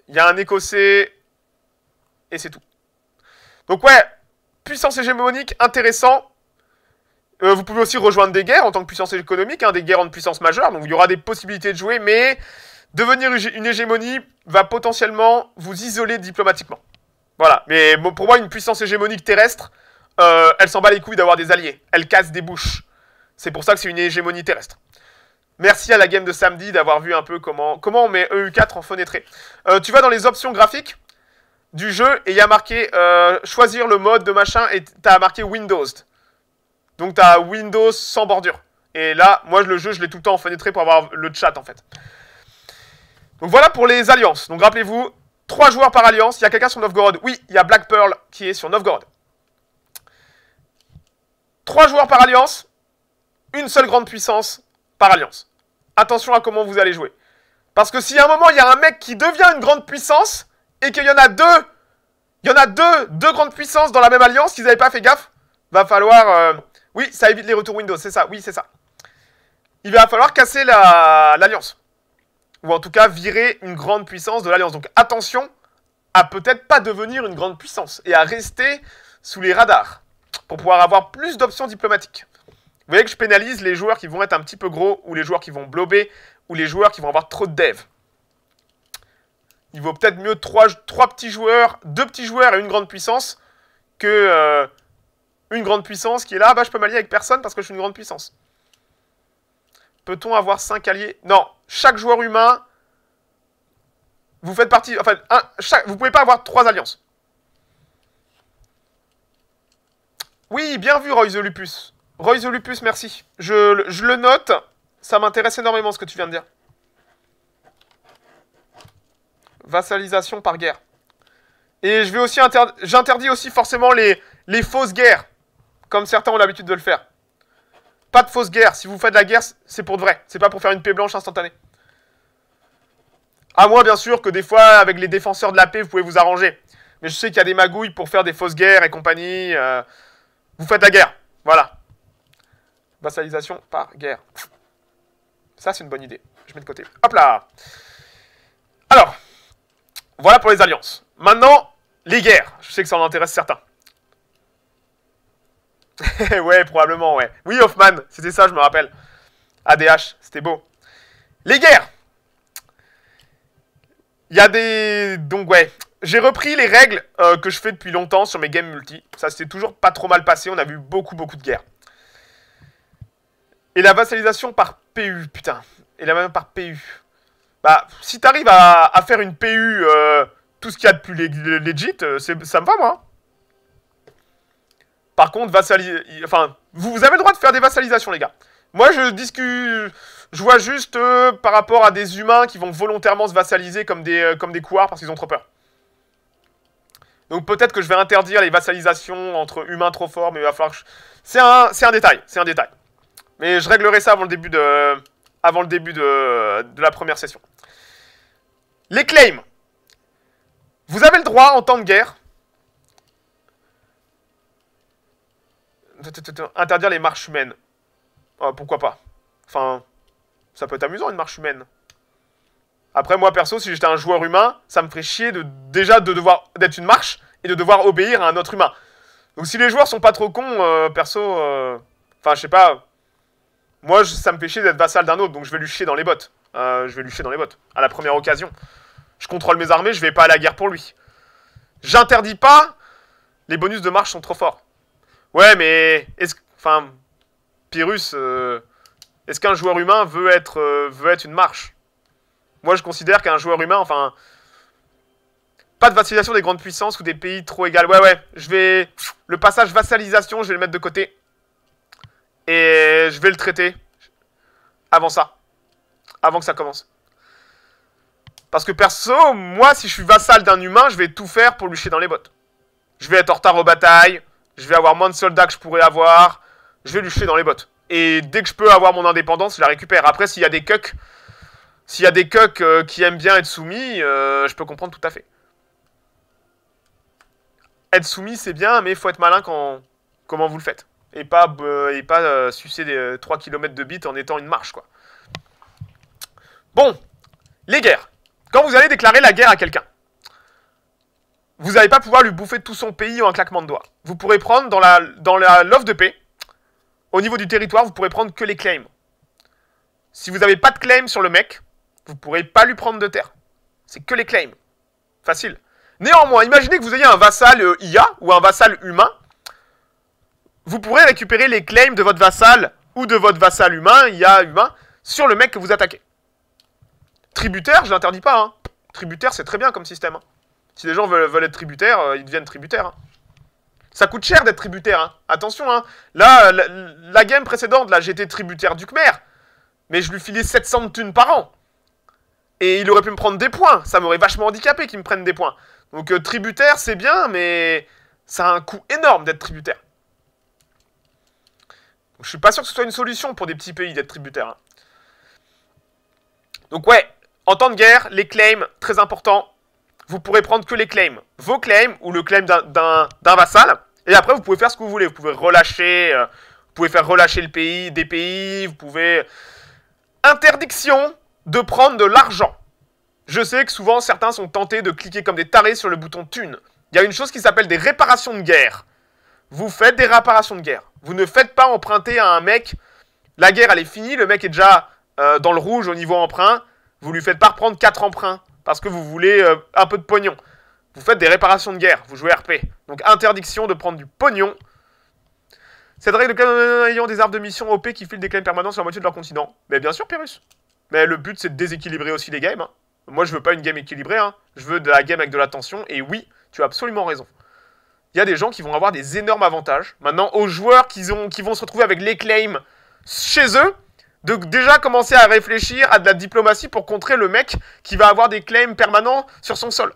Il y a un écossais et c'est tout. Donc ouais, puissance hégémonique, intéressant. Euh, vous pouvez aussi rejoindre des guerres en tant que puissance économique, hein, des guerres en puissance majeure, donc il y aura des possibilités de jouer, mais devenir une hégémonie va potentiellement vous isoler diplomatiquement. Voilà, mais pour moi, une puissance hégémonique terrestre, euh, elle s'en bat les couilles d'avoir des alliés. Elle casse des bouches. C'est pour ça que c'est une hégémonie terrestre. Merci à la game de samedi d'avoir vu un peu comment, comment on met EU4 en fenêtré. Euh, tu vas dans les options graphiques du jeu et il y a marqué euh, choisir le mode de machin et t'as marqué Windows. Donc t'as Windows sans bordure. Et là, moi le jeu, je l'ai tout le temps en fenêtré pour avoir le chat en fait. Donc voilà pour les alliances. Donc rappelez-vous, 3 joueurs par alliance. Il y a quelqu'un sur Novgorod. Oui, il y a Black Pearl qui est sur Novgorod. 3 joueurs par alliance, une seule grande puissance par alliance. Attention à comment vous allez jouer. Parce que si à un moment, il y a un mec qui devient une grande puissance, et qu'il y en a deux, il y en a deux, deux grandes puissances dans la même alliance, qu'ils n'avaient pas fait gaffe, va falloir... Euh, oui, ça évite les retours Windows, c'est ça, oui, c'est ça. Il va falloir casser l'alliance. Ou en tout cas, virer une grande puissance de l'alliance. Donc attention à peut-être pas devenir une grande puissance, et à rester sous les radars pour pouvoir avoir plus d'options diplomatiques. Vous voyez que je pénalise les joueurs qui vont être un petit peu gros, ou les joueurs qui vont blober, ou les joueurs qui vont avoir trop de dev. Il vaut peut-être mieux trois petits joueurs, Deux petits joueurs et une grande puissance, que euh, une grande puissance qui est là, bah je peux m'allier avec personne parce que je suis une grande puissance. Peut-on avoir cinq alliés Non, chaque joueur humain, vous faites partie, enfin, un, chaque, vous pouvez pas avoir trois alliances. Oui, bien vu, Roy the Lupus. Roy Lupus, merci. Je, le note. Ça m'intéresse énormément ce que tu viens de dire. Vassalisation par guerre. Et je vais aussi j'interdis aussi forcément les, les fausses guerres, comme certains ont l'habitude de le faire. Pas de fausses guerres. Si vous faites de la guerre, c'est pour de vrai. C'est pas pour faire une paix blanche instantanée. À moi, bien sûr, que des fois, avec les défenseurs de la paix, vous pouvez vous arranger. Mais je sais qu'il y a des magouilles pour faire des fausses guerres et compagnie. Euh, vous faites la guerre. Voilà. Vassalisation par guerre. Ça, c'est une bonne idée. Je mets de côté. Hop là Alors, voilà pour les alliances. Maintenant, les guerres. Je sais que ça en intéresse certains. ouais, probablement, ouais. Oui, Hoffman, c'était ça, je me rappelle. ADH, c'était beau. Les guerres Il y a des... Donc, ouais, j'ai repris les règles euh, que je fais depuis longtemps sur mes games multi. Ça s'est toujours pas trop mal passé, on a vu beaucoup beaucoup de guerres. Et la vassalisation par PU, putain. Et la même par PU. Bah, si t'arrives à, faire une PU, euh, tout ce qu'il y a de plus legit, euh, ça me va, moi. Hein. Par contre, vassaliser... Enfin, vous, avez le droit de faire des vassalisations, les gars. Moi, je discute... Je vois juste par rapport à des humains qui vont volontairement se vassaliser comme des, comme des couards parce qu'ils ont trop peur. Donc peut-être que je vais interdire les vassalisations entre humains trop forts, mais il va falloir que je... C'est un, détail, c'est un détail. Mais je réglerai ça avant le début de, avant le début de, la première session. Les claims. Vous avez le droit, en temps de guerre, interdire les marches humaines. Oh, pourquoi pas Enfin, ça peut être amusant une marche humaine. Après, moi perso, si j'étais un joueur humain, ça me ferait chier de, déjà de devoir d'être une marche et de devoir obéir à un autre humain. Donc si les joueurs sont pas trop cons, euh, perso, euh, enfin je sais pas, moi ça me fait chier d'être vassal d'un autre, donc je vais lui chier dans les bottes. Euh, je vais lui chier dans les bottes à la première occasion. Je contrôle mes armées, je vais pas à la guerre pour lui. J'interdis pas. Les bonus de marche sont trop forts. Ouais, mais enfin, Pyrrhus, est-ce qu'un joueur humain veut être, veut être une marche moi, je considère qu'un joueur humain, enfin. Pas de vassalisation des grandes puissances ou des pays trop égales. Ouais, ouais, je vais. Le passage vassalisation, je vais le mettre de côté. Et je vais le traiter. Avant ça. Avant que ça commence. Parce que perso, moi, si je suis vassal d'un humain, je vais tout faire pour lui chier dans les bottes. Je vais être en retard aux batailles. Je vais avoir moins de soldats que je pourrais avoir. Je vais lui chier dans les bottes. Et dès que je peux avoir mon indépendance, je la récupère. Après, s'il y a des cucks s'il y a des coqs euh, qui aiment bien être soumis, euh, je peux comprendre tout à fait. Être soumis, c'est bien, mais il faut être malin quand comment vous le faites. Et pas, euh, et pas sucer des 3 km de bite en étant une marche, quoi. Bon, les guerres. Quand vous allez déclarer la guerre à quelqu'un, vous n'allez pas pouvoir lui bouffer tout son pays en un claquement de doigts. Vous pourrez prendre dans la dans l'offre de paix, au niveau du territoire, vous pourrez prendre que les claims. Si vous n'avez pas de claims sur le mec, vous ne pourrez pas lui prendre de terre. C'est que les claims. Facile. Néanmoins, imaginez que vous ayez un vassal euh, IA ou un vassal humain. Vous pourrez récupérer les claims de votre vassal ou de votre vassal humain, IA humain, sur le mec que vous attaquez. Tributaire, je l'interdis pas. Hein. Tributaire, c'est très bien comme système. Hein. Si les gens veulent, être tributaires, euh, ils deviennent tributaires. Hein. Ça coûte cher d'être tributaire. Attention, là, euh, la, game précédente, là, j'étais tributaire du Khmer. Mais je lui filais 700 thunes par an. Et il aurait pu me prendre des points. Ça m'aurait vachement handicapé qu'il me prenne des points. Donc euh, tributaire, c'est bien, mais ça a un coût énorme d'être tributaire. je suis pas sûr que ce soit une solution pour des petits pays d'être tributaire. Hein. Donc ouais, en temps de guerre, les claims, très important. Vous pourrez prendre que les claims. Vos claims ou le claim d'un vassal. Et après, vous pouvez faire ce que vous voulez. Vous pouvez relâcher, euh, vous pouvez faire relâcher le pays, des pays, vous pouvez... Interdiction de prendre de l'argent. Je sais que souvent certains sont tentés de cliquer comme des tarés sur le bouton thune. Il y a une chose qui s'appelle des réparations de guerre. Vous faites des réparations de guerre. Vous ne faites pas emprunter à un mec. La guerre, elle est finie. Le mec est déjà euh, dans le rouge au niveau emprunt. Vous lui faites pas reprendre 4 emprunts parce que vous voulez euh, un peu de pognon. Vous faites des réparations de guerre. Vous jouez RP. Donc interdiction de prendre du pognon. Cette règle de ayant des armes de mission OP qui filent des claims permanents sur la moitié de leur continent. Mais bien sûr, Pyrrhus. Mais le but, c'est de déséquilibrer aussi les games. Hein. Moi, je veux pas une game équilibrée. Hein. Je veux de la game avec de la tension. Et oui, tu as absolument raison. Il y a des gens qui vont avoir des énormes avantages. Maintenant, aux joueurs qui, vont se retrouver avec les claims chez eux, de déjà commencer à réfléchir à de la diplomatie pour contrer le mec qui va avoir des claims permanents sur son sol.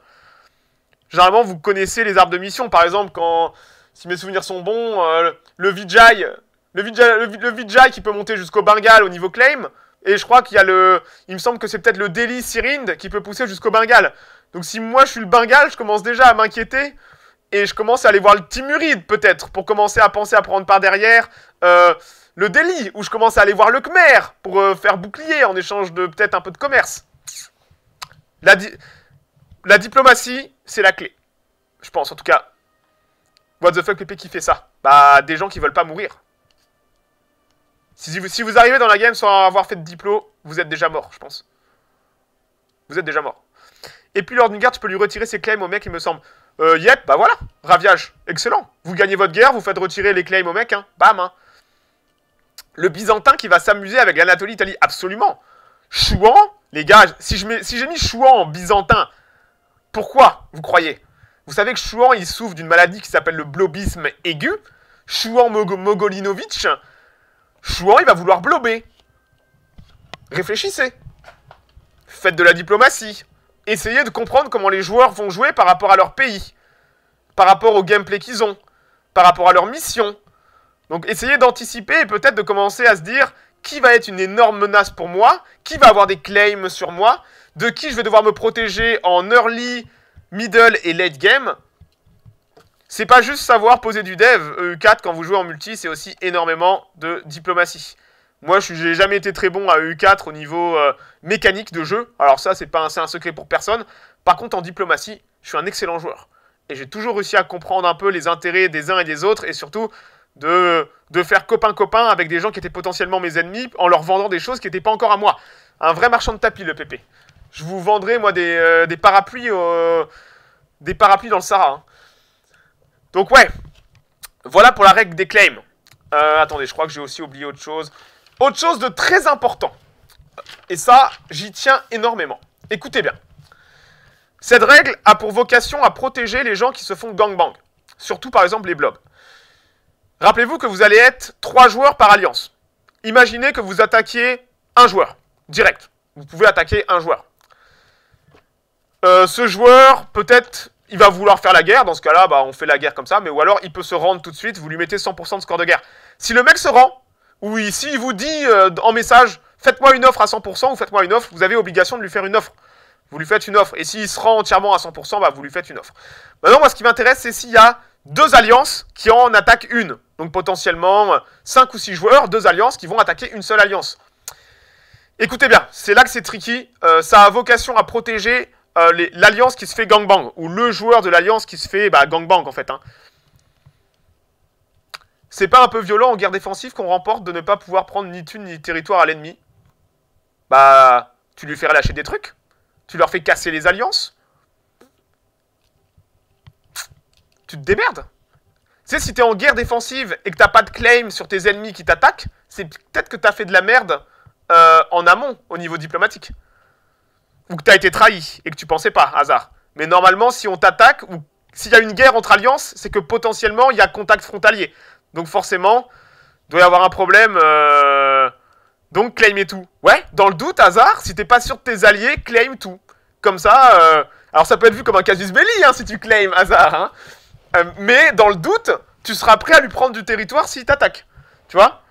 Généralement, vous connaissez les arbres de mission. Par exemple, quand, si mes souvenirs sont bons, euh, le Vijay, le le, Vijay qui peut monter jusqu'au Bengal au niveau claim, et je crois qu'il y a le. Il me semble que c'est peut-être le Delhi sirind qui peut pousser jusqu'au Bengale. Donc si moi je suis le Bengale, je commence déjà à m'inquiéter. Et je commence à aller voir le Timuride peut-être pour commencer à penser à prendre par derrière. Euh, le Delhi, ou je commence à aller voir le Khmer pour euh, faire bouclier en échange de peut-être un peu de commerce. La, la diplomatie, c'est la clé. Je pense en tout cas. What the fuck, Pépé, qui fait ça Bah, des gens qui veulent pas mourir. Si vous, arrivez dans la game sans avoir fait de diplôme, vous êtes déjà mort, je pense. Vous êtes déjà mort. Et puis lors d'une guerre, tu peux lui retirer ses claims au mec, il me semble. Euh, yep, bah voilà, raviage, excellent. Vous gagnez votre guerre, vous faites retirer les claims au mec, hein. Bam, hein. Le Byzantin qui va s'amuser avec l'Anatolie, Italie, absolument. Chouan, les gars, si j'ai si mis Chouan en Byzantin, pourquoi, vous croyez Vous savez que Chouan, il souffre d'une maladie qui s'appelle le blobisme aigu. Chouan Mogolinovich. Chouan, il va vouloir blober. Réfléchissez. Faites de la diplomatie. Essayez de comprendre comment les joueurs vont jouer par rapport à leur pays, par rapport au gameplay qu'ils ont, par rapport à leur mission. Donc essayez d'anticiper et peut-être de commencer à se dire qui va être une énorme menace pour moi, qui va avoir des claims sur moi, de qui je vais devoir me protéger en early, middle et late game, c'est pas juste savoir poser du dev. EU4, quand vous jouez en multi, c'est aussi énormément de diplomatie. Moi, je n'ai jamais été très bon à EU4 au niveau euh, mécanique de jeu. Alors ça, c'est pas un, un secret pour personne. Par contre, en diplomatie, je suis un excellent joueur. Et j'ai toujours réussi à comprendre un peu les intérêts des uns et des autres, et surtout de, de faire copain-copain avec des gens qui étaient potentiellement mes ennemis, en leur vendant des choses qui n'étaient pas encore à moi. Un vrai marchand de tapis, le PP. Je vous vendrai, moi, des, euh, parapluies, des parapluies dans le Sahara. Hein. Donc ouais, voilà pour la règle des claims. Euh, attendez, je crois que j'ai aussi oublié autre chose. Autre chose de très important. Et ça, j'y tiens énormément. Écoutez bien. Cette règle a pour vocation à protéger les gens qui se font gangbang. Surtout par exemple les blobs. Rappelez-vous que vous allez être trois joueurs par alliance. Imaginez que vous attaquiez un joueur, direct. Vous pouvez attaquer un joueur. Euh, ce joueur peut être il va vouloir faire la guerre, dans ce cas-là, bah, on fait la guerre comme ça, mais ou alors il peut se rendre tout de suite, vous lui mettez 100% de score de guerre. Si le mec se rend, ou s'il il vous dit euh, en message, faites-moi une offre à 100% ou faites-moi une offre, vous avez obligation de lui faire une offre. Vous lui faites une offre. Et s'il se rend entièrement à 100%, bah, vous lui faites une offre. Maintenant, moi, ce qui m'intéresse, c'est s'il y a deux alliances qui en attaquent une. Donc potentiellement 5 euh, ou 6 joueurs, deux alliances qui vont attaquer une seule alliance. Écoutez bien, c'est là que c'est tricky. Euh, ça a vocation à protéger euh, l'alliance qui se fait gangbang, ou le joueur de l'alliance qui se fait bah, gangbang en fait. Hein. C'est pas un peu violent en guerre défensive qu'on remporte de ne pas pouvoir prendre ni thune ni territoire à l'ennemi Bah, tu lui fais relâcher des trucs Tu leur fais casser les alliances Tu te démerdes Tu sais, si t'es en guerre défensive et que t'as pas de claim sur tes ennemis qui t'attaquent, c'est peut-être que t'as fait de la merde euh, en amont au niveau diplomatique ou que tu as été trahi et que tu pensais pas, hasard. Mais normalement, si on t'attaque ou s'il y a une guerre entre alliances, c'est que potentiellement il y a contact frontalier. Donc forcément, il doit y avoir un problème. Euh, donc claim et tout. Ouais, dans le doute, hasard, si t'es pas sûr de tes alliés, claim tout. Comme ça, euh, alors ça peut être vu comme un casus belli hein, si tu claim, hasard. Hein. Euh, mais dans le doute, tu seras prêt à lui prendre du territoire s'il t'attaque. Tu vois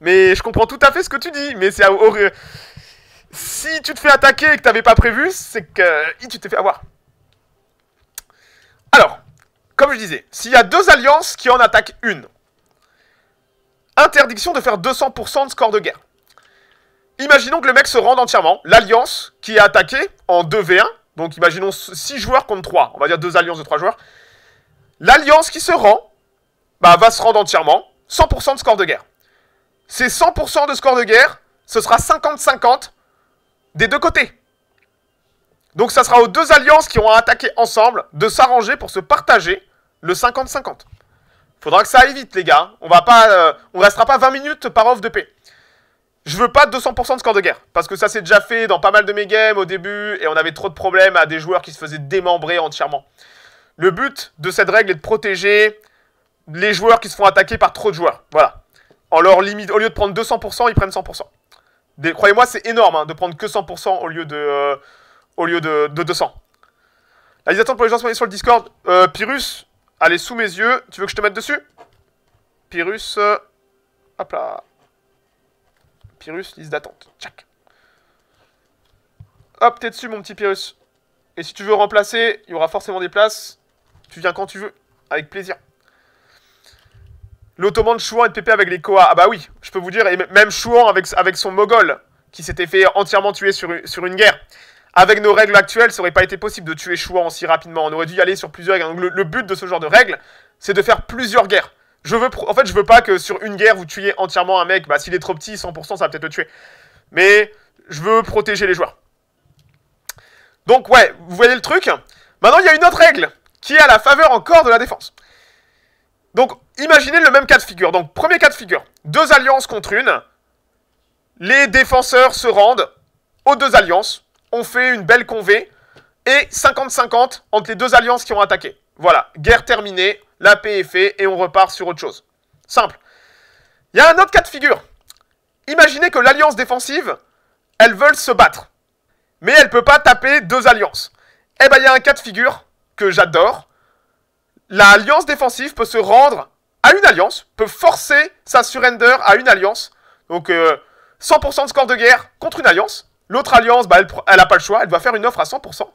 Mais je comprends tout à fait ce que tu dis, mais c'est horrible si tu te fais attaquer et que t'avais pas prévu, c'est que tu t'es fait avoir. Alors, comme je disais, s'il y a deux alliances qui en attaquent une, interdiction de faire 200% de score de guerre. Imaginons que le mec se rende entièrement. L'alliance qui est attaquée en 2v1, donc imaginons 6 joueurs contre 3, on va dire deux alliances de 3 joueurs. L'alliance qui se rend bah, va se rendre entièrement, 100% de score de guerre. Ces 100% de score de guerre, ce sera 50-50 des deux côtés. Donc ça sera aux deux alliances qui ont à attaquer ensemble de s'arranger pour se partager le 50-50. Faudra que ça aille vite, les gars. On va pas, euh, on restera pas 20 minutes par off de paix. Je veux pas 200% de score de guerre, parce que ça s'est déjà fait dans pas mal de mes games au début, et on avait trop de problèmes à des joueurs qui se faisaient démembrer entièrement. Le but de cette règle est de protéger les joueurs qui se font attaquer par trop de joueurs. Voilà. En leur limite, au lieu de prendre 200%, ils prennent 100%. Croyez-moi, c'est énorme hein, de prendre que 100% au lieu de, euh, au lieu de, 200. La liste d'attente pour les gens sur le Discord. Euh, allez, sous mes yeux. Tu veux que je te mette dessus Pyrrhus. Euh, hop là. Pyrrhus, liste d'attente. Tchac. Hop, t'es dessus, mon petit Pyrrhus. Et si tu veux remplacer, il y aura forcément des places. Tu viens quand tu veux. Avec plaisir. L'Ottoman de Chouan et de Pépé avec les Koa. Ah bah oui, je peux vous dire, et même Chouan avec, avec son Mogol, qui s'était fait entièrement tuer sur, sur une guerre. Avec nos règles actuelles, ça aurait pas été possible de tuer Chouan si rapidement. On aurait dû y aller sur plusieurs guerres. Donc le, but de ce genre de règles, c'est de faire plusieurs guerres. Je veux, en fait, je veux pas que sur une guerre, vous tuiez entièrement un mec. Bah, s'il est trop petit, 100%, ça va peut-être le tuer. Mais je veux protéger les joueurs. Donc, ouais, vous voyez le truc Maintenant, il y a une autre règle qui est à la faveur encore de la défense. Donc, imaginez le même cas de figure. Donc, premier cas de figure. Deux alliances contre une. Les défenseurs se rendent aux deux alliances. On fait une belle convée. Et 50-50 entre les deux alliances qui ont attaqué. Voilà, guerre terminée, la paix est faite et on repart sur autre chose. Simple. Il y a un autre cas de figure. Imaginez que l'alliance défensive, elles veulent se battre. Mais elle ne peut pas taper deux alliances. Eh ben, il y a un cas de figure que j'adore. L'alliance défensive peut se rendre à une alliance, peut forcer sa surrender à une alliance. Donc 100% euh, de score de guerre contre une alliance. L'autre alliance, bah, elle n'a pas le choix, elle doit faire une offre à 100%.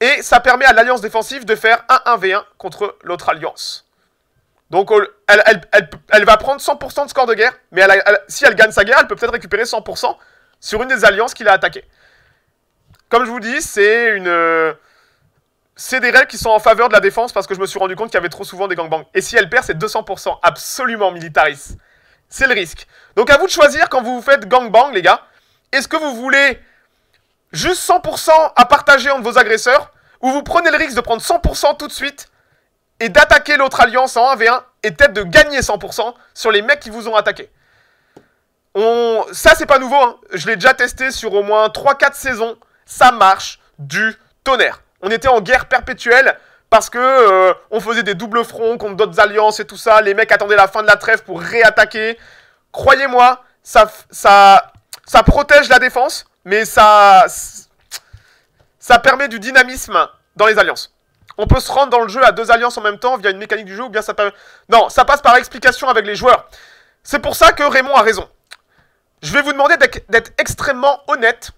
Et ça permet à l'alliance défensive de faire un 1v1 contre l'autre alliance. Donc elle, elle va prendre 100% de score de guerre, mais si elle gagne sa guerre, elle peut peut-être récupérer 100% sur une des alliances qu'il a attaquées. Comme je vous dis, c'est une c'est des règles qui sont en faveur de la défense parce que je me suis rendu compte qu'il y avait trop souvent des gangbangs. Et si elle perd, c'est 200%, absolument militariste C'est le risque. Donc à vous de choisir quand vous vous faites gangbang, les gars. Est-ce que vous voulez juste 100% à partager entre vos agresseurs ou vous prenez le risque de prendre 100% tout de suite et d'attaquer l'autre alliance en 1v1 et peut-être de gagner 100% sur les mecs qui vous ont attaqué On... Ça, c'est pas nouveau. Hein. Je l'ai déjà testé sur au moins 3-4 saisons. Ça marche du tonnerre. On était en guerre perpétuelle parce que euh, on faisait des doubles fronts contre d'autres alliances et tout ça. Les mecs attendaient la fin de la trêve pour réattaquer. Croyez-moi, ça, ça, ça protège la défense, mais ça, ça permet du dynamisme dans les alliances. On peut se rendre dans le jeu à deux alliances en même temps via une mécanique du jeu ou bien ça permet... Non, ça passe par explication avec les joueurs. C'est pour ça que Raymond a raison. Je vais vous demander d'être extrêmement honnête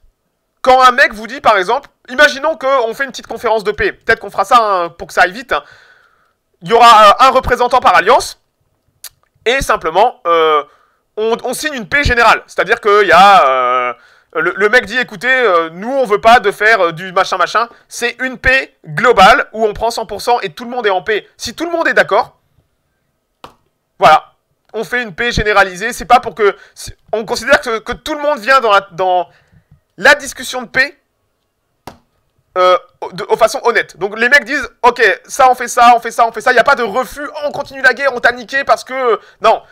quand un mec vous dit, par exemple, imaginons qu'on fait une petite conférence de paix. Peut-être qu'on fera ça hein, pour que ça aille vite. Hein. Il y aura euh, un représentant par alliance. Et simplement, euh, on, signe une paix générale. C'est-à-dire qu'il y a... Euh, le, mec dit, écoutez, nous, on veut pas de faire du machin machin. C'est une paix globale où on prend 100% et tout le monde est en paix. Si tout le monde est d'accord, voilà, on fait une paix généralisée. C'est pas pour que... On considère que, que tout le monde vient dans dans la discussion de paix euh, de, façon honnête. Donc les mecs disent, ok, ça on fait ça, on fait ça, on fait ça. Il n'y a pas de refus, on continue la guerre, on t'a niqué parce que... Non.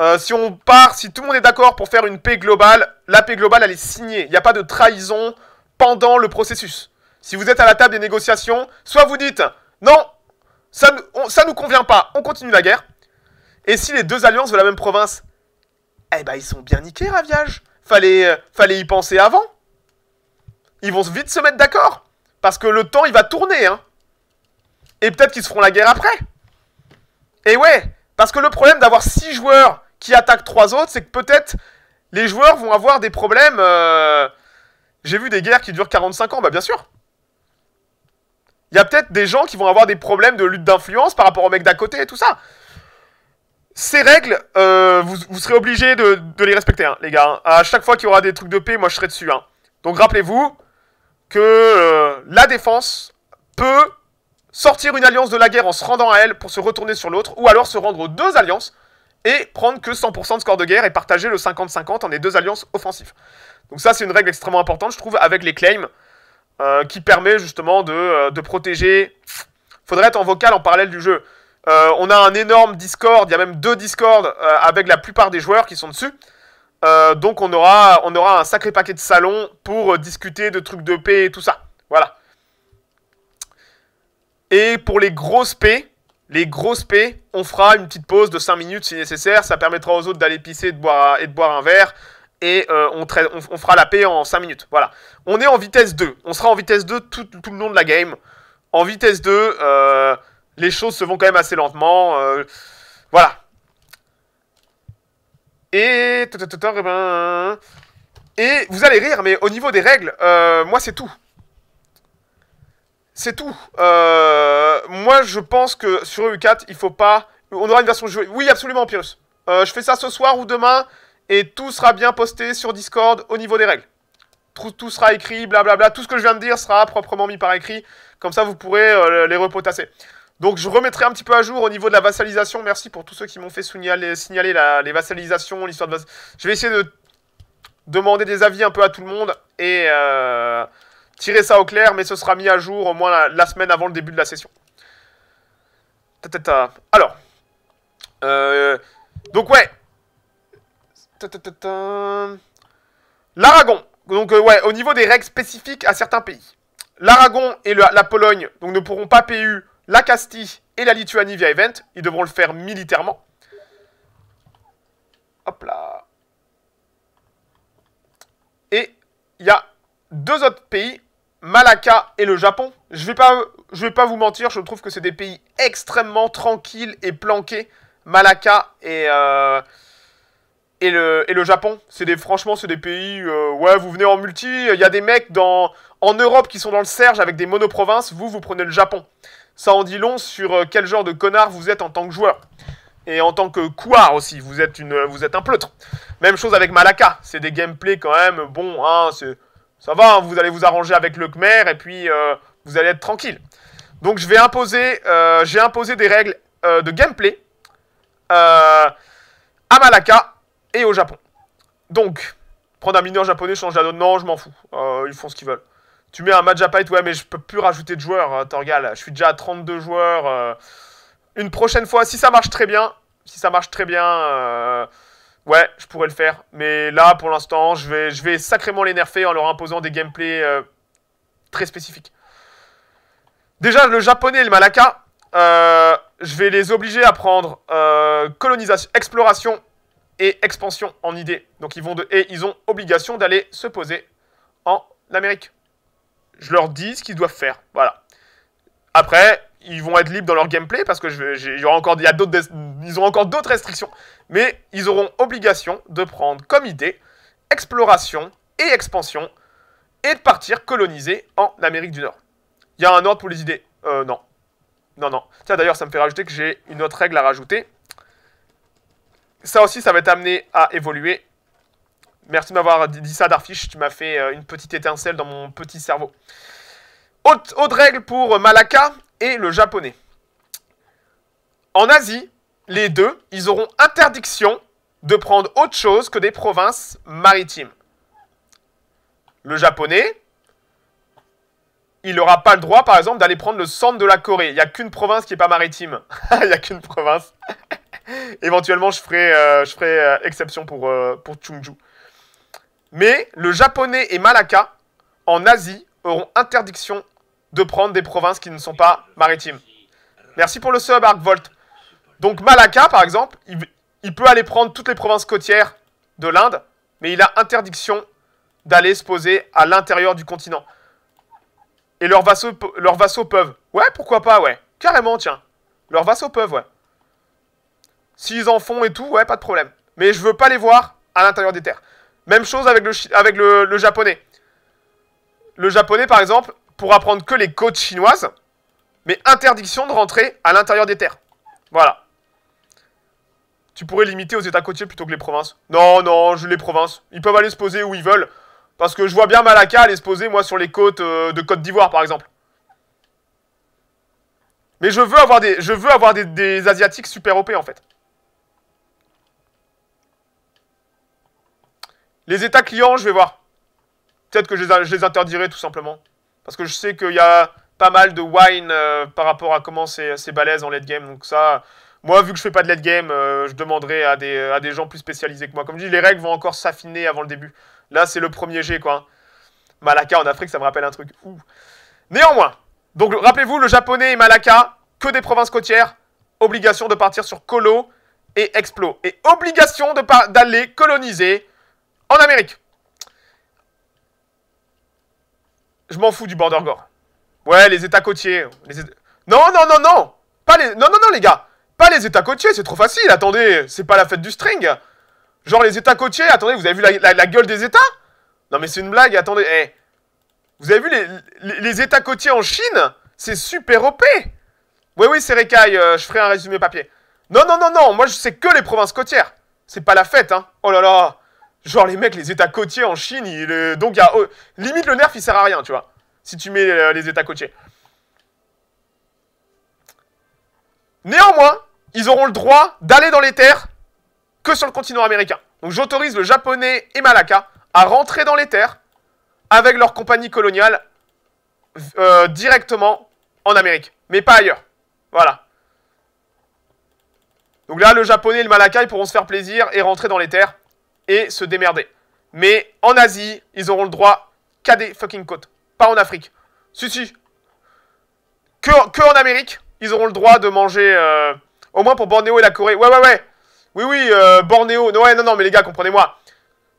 Euh, si on part, si tout le monde est d'accord pour faire une paix globale, la paix globale, elle est signée. Il n'y a pas de trahison pendant le processus. Si vous êtes à la table des négociations, soit vous dites, non, ça ne nous convient pas, on continue la guerre. Et si les deux alliances de la même province, eh ben ils sont bien niqués, Raviage. Fallait, euh, fallait y penser avant. Ils vont vite se mettre d'accord. Parce que le temps, il va tourner, hein. Et peut-être qu'ils se feront la guerre après. Et ouais, parce que le problème d'avoir 6 joueurs qui attaquent 3 autres, c'est que peut-être les joueurs vont avoir des problèmes. Euh, j'ai vu des guerres qui durent 45 ans, bah bien sûr. Il y a peut-être des gens qui vont avoir des problèmes de lutte d'influence par rapport au mec d'à côté et tout ça. Ces règles, euh, vous, serez obligés de, les respecter, hein, les gars. Hein. À chaque fois qu'il y aura des trucs de paix, moi je serai dessus. Hein. Donc rappelez-vous, que euh, la défense peut sortir une alliance de la guerre en se rendant à elle pour se retourner sur l'autre, ou alors se rendre aux deux alliances et prendre que 100% de score de guerre et partager le 50-50 en les deux alliances offensives. Donc ça, c'est une règle extrêmement importante, je trouve, avec les claims, euh, qui permet justement de, euh, de, protéger... Faudrait être en vocal en parallèle du jeu. on a un énorme Discord, il y a même deux Discords avec la plupart des joueurs qui sont dessus. Euh, donc on aura, on aura un sacré paquet de salons pour euh, discuter de trucs de paix et tout ça. Voilà. Et pour les grosses paix, les grosses paix, on fera une petite pause de 5 minutes si nécessaire. Ça permettra aux autres d'aller pisser et de boire, et de boire un verre. Et euh, on, on, fera la paix en 5 minutes. Voilà. On est en vitesse 2. On sera en vitesse 2 tout, le long de la game. En vitesse 2, les choses se vont quand même assez lentement. voilà. Et... Et vous allez rire, mais au niveau des règles, euh, moi c'est tout. C'est tout. Euh, moi je pense que sur EU4, il faut pas... On aura une version jouée. Oui, absolument, Pius. Euh, je fais ça ce soir ou demain, et tout sera bien posté sur Discord au niveau des règles. Tout, tout sera écrit, blablabla. Tout ce que je viens de dire sera proprement mis par écrit. Comme ça, vous pourrez les repotasser. Donc je remettrai un petit peu à jour au niveau de la vassalisation. Merci pour tous ceux qui m'ont fait signaler, les vassalisations, l'histoire de... Je vais essayer de demander des avis un peu à tout le monde et euh, tirer ça au clair, mais ce sera mis à jour au moins la, semaine avant le début de la session. Alors, euh, donc ouais. L'Aragon. Donc euh, ouais, au niveau des règles spécifiques à certains pays. L'Aragon et la Pologne donc, ne pourront pas PU la Castille et la Lituanie via event. Ils devront le faire militairement. Hop là. Et il y a deux autres pays, Malacca et le Japon. Je vais vais pas vous mentir, je trouve que c'est des pays extrêmement tranquilles et planqués. Malacca et, euh, et, le, et le Japon. franchement, c'est des pays, euh, ouais, vous venez en multi, il y a des mecs dans, en Europe qui sont dans le Serge avec des monoprovinces, vous, vous prenez le Japon ça en dit long sur euh, quel genre de connard vous êtes en tant que joueur. Et en tant que couard aussi, vous êtes, une, euh, vous êtes un pleutre. Même chose avec Malaka, c'est des gameplays quand même, bon, hein, ça va, hein, vous allez vous arranger avec le Khmer et puis euh, vous allez être tranquille. Donc je vais imposer, j'ai imposé des règles de gameplay à Malaka et au Japon. Donc, prendre un mineur japonais, changer donne, non je m'en fous, ils font ce qu'ils veulent. Tu mets un match à ouais, mais je peux plus rajouter de joueurs, t'en euh, Torgal. Je suis déjà à 32 joueurs. Euh. une prochaine fois, si ça marche très bien, si ça marche très bien, euh, ouais, je pourrais le faire. Mais là, pour l'instant, je vais, je vais sacrément les nerfer en leur imposant des gameplays très spécifiques. Déjà, le japonais et le malaka, je vais les obliger à prendre colonisation, exploration et expansion en idée. Donc, ils vont de, et ils ont obligation d'aller se poser en Amérique je leur dis ce qu'ils doivent faire. Voilà. Après, ils vont être libres dans leur gameplay parce que encore, il ils auront encore d'autres restrictions. Mais ils auront obligation de prendre comme idée exploration et expansion et de partir coloniser en Amérique du Nord. Il y a un ordre pour les idées Euh, non. Non, non. Tiens, d'ailleurs, ça me fait rajouter que j'ai une autre règle à rajouter. Ça aussi, ça va être amené à évoluer Merci de m'avoir dit ça, Darfish. Tu m'as fait euh, une petite étincelle dans mon petit cerveau. Autre, règle pour Malaka et le japonais. En Asie, les deux, ils auront interdiction de prendre autre chose que des provinces maritimes. Le japonais, il n'aura pas le droit, par exemple, d'aller prendre le centre de la Corée. Il n'y a qu'une province qui n'est pas maritime. Il n'y a qu'une province. Éventuellement, je ferai, euh, je ferai euh, exception pour, pour Chungju. Mais le japonais et Malacca, en Asie, auront interdiction de prendre des provinces qui ne sont pas maritimes. Merci pour le sub, volt. Donc Malacca, par exemple, il, peut aller prendre toutes les provinces côtières de l'Inde, mais il a interdiction d'aller se poser à l'intérieur du continent. Et leurs vassaux, leurs vassaux peuvent. Ouais, pourquoi pas, ouais. Carrément, tiens. Leurs vassaux peuvent, ouais. S'ils en font et tout, ouais, pas de problème. Mais je veux pas les voir à l'intérieur des terres. Même chose avec le, avec le, japonais. Le japonais, par exemple, pour apprendre que les côtes chinoises, mais interdiction de rentrer à l'intérieur des terres. Voilà. Tu pourrais limiter aux états côtiers plutôt que les provinces. Non, non, je les provinces. Ils peuvent aller se poser où ils veulent. Parce que je vois bien Malacca aller se poser, moi, sur les côtes euh, de Côte d'Ivoire, par exemple. Mais je veux avoir des, je veux avoir des, des Asiatiques super OP, en fait. Les états clients, je vais voir. Peut-être que je les, interdirai tout simplement. Parce que je sais qu'il y a pas mal de wine euh, par rapport à comment c'est balèze en late game. Donc ça, moi, vu que je fais pas de late game, euh, je demanderai à des, gens plus spécialisés que moi. Comme je dis, les règles vont encore s'affiner avant le début. Là, c'est le premier G, quoi. Malaka en Afrique, ça me rappelle un truc. Néanmoins, donc rappelez-vous, le japonais et Malaka, que des provinces côtières, obligation de partir sur Colo et Explo. Et obligation d'aller coloniser en Amérique. Je m'en fous du border gore. Ouais, les États côtiers. Non, non, non, non. Pas les... Non, non, non, les gars. Pas les États côtiers, c'est trop facile. Attendez, c'est pas la fête du string. Genre les États côtiers. Attendez, vous avez vu la, gueule des États Non, mais c'est une blague. Attendez, eh. Vous avez vu les, États côtiers en Chine C'est super OP. Oui, oui, c'est récaille, euh, je ferai un résumé papier. Non, non, non, non. Moi, je sais que les provinces côtières. C'est pas la fête, hein. Oh là là. Genre, les mecs, les états côtiers en Chine, il, donc, y a, euh, limite, le nerf, il sert à rien, tu vois. Si tu mets euh, les états côtiers. Néanmoins, ils auront le droit d'aller dans les terres que sur le continent américain. Donc, j'autorise le japonais et Malaka à rentrer dans les terres avec leur compagnie coloniale euh, directement en Amérique, mais pas ailleurs. Voilà. Donc là, le japonais et le malaka, ils pourront se faire plaisir et rentrer dans les terres et se démerder. Mais en Asie, ils auront le droit qu'à des fucking côtes. Pas en Afrique. Si, si. Que, que en Amérique, ils auront le droit de manger. Euh, au moins pour Bornéo et la Corée. Ouais, ouais, ouais. Oui, oui, euh, Bornéo. Non, non, non, mais les gars, comprenez-moi.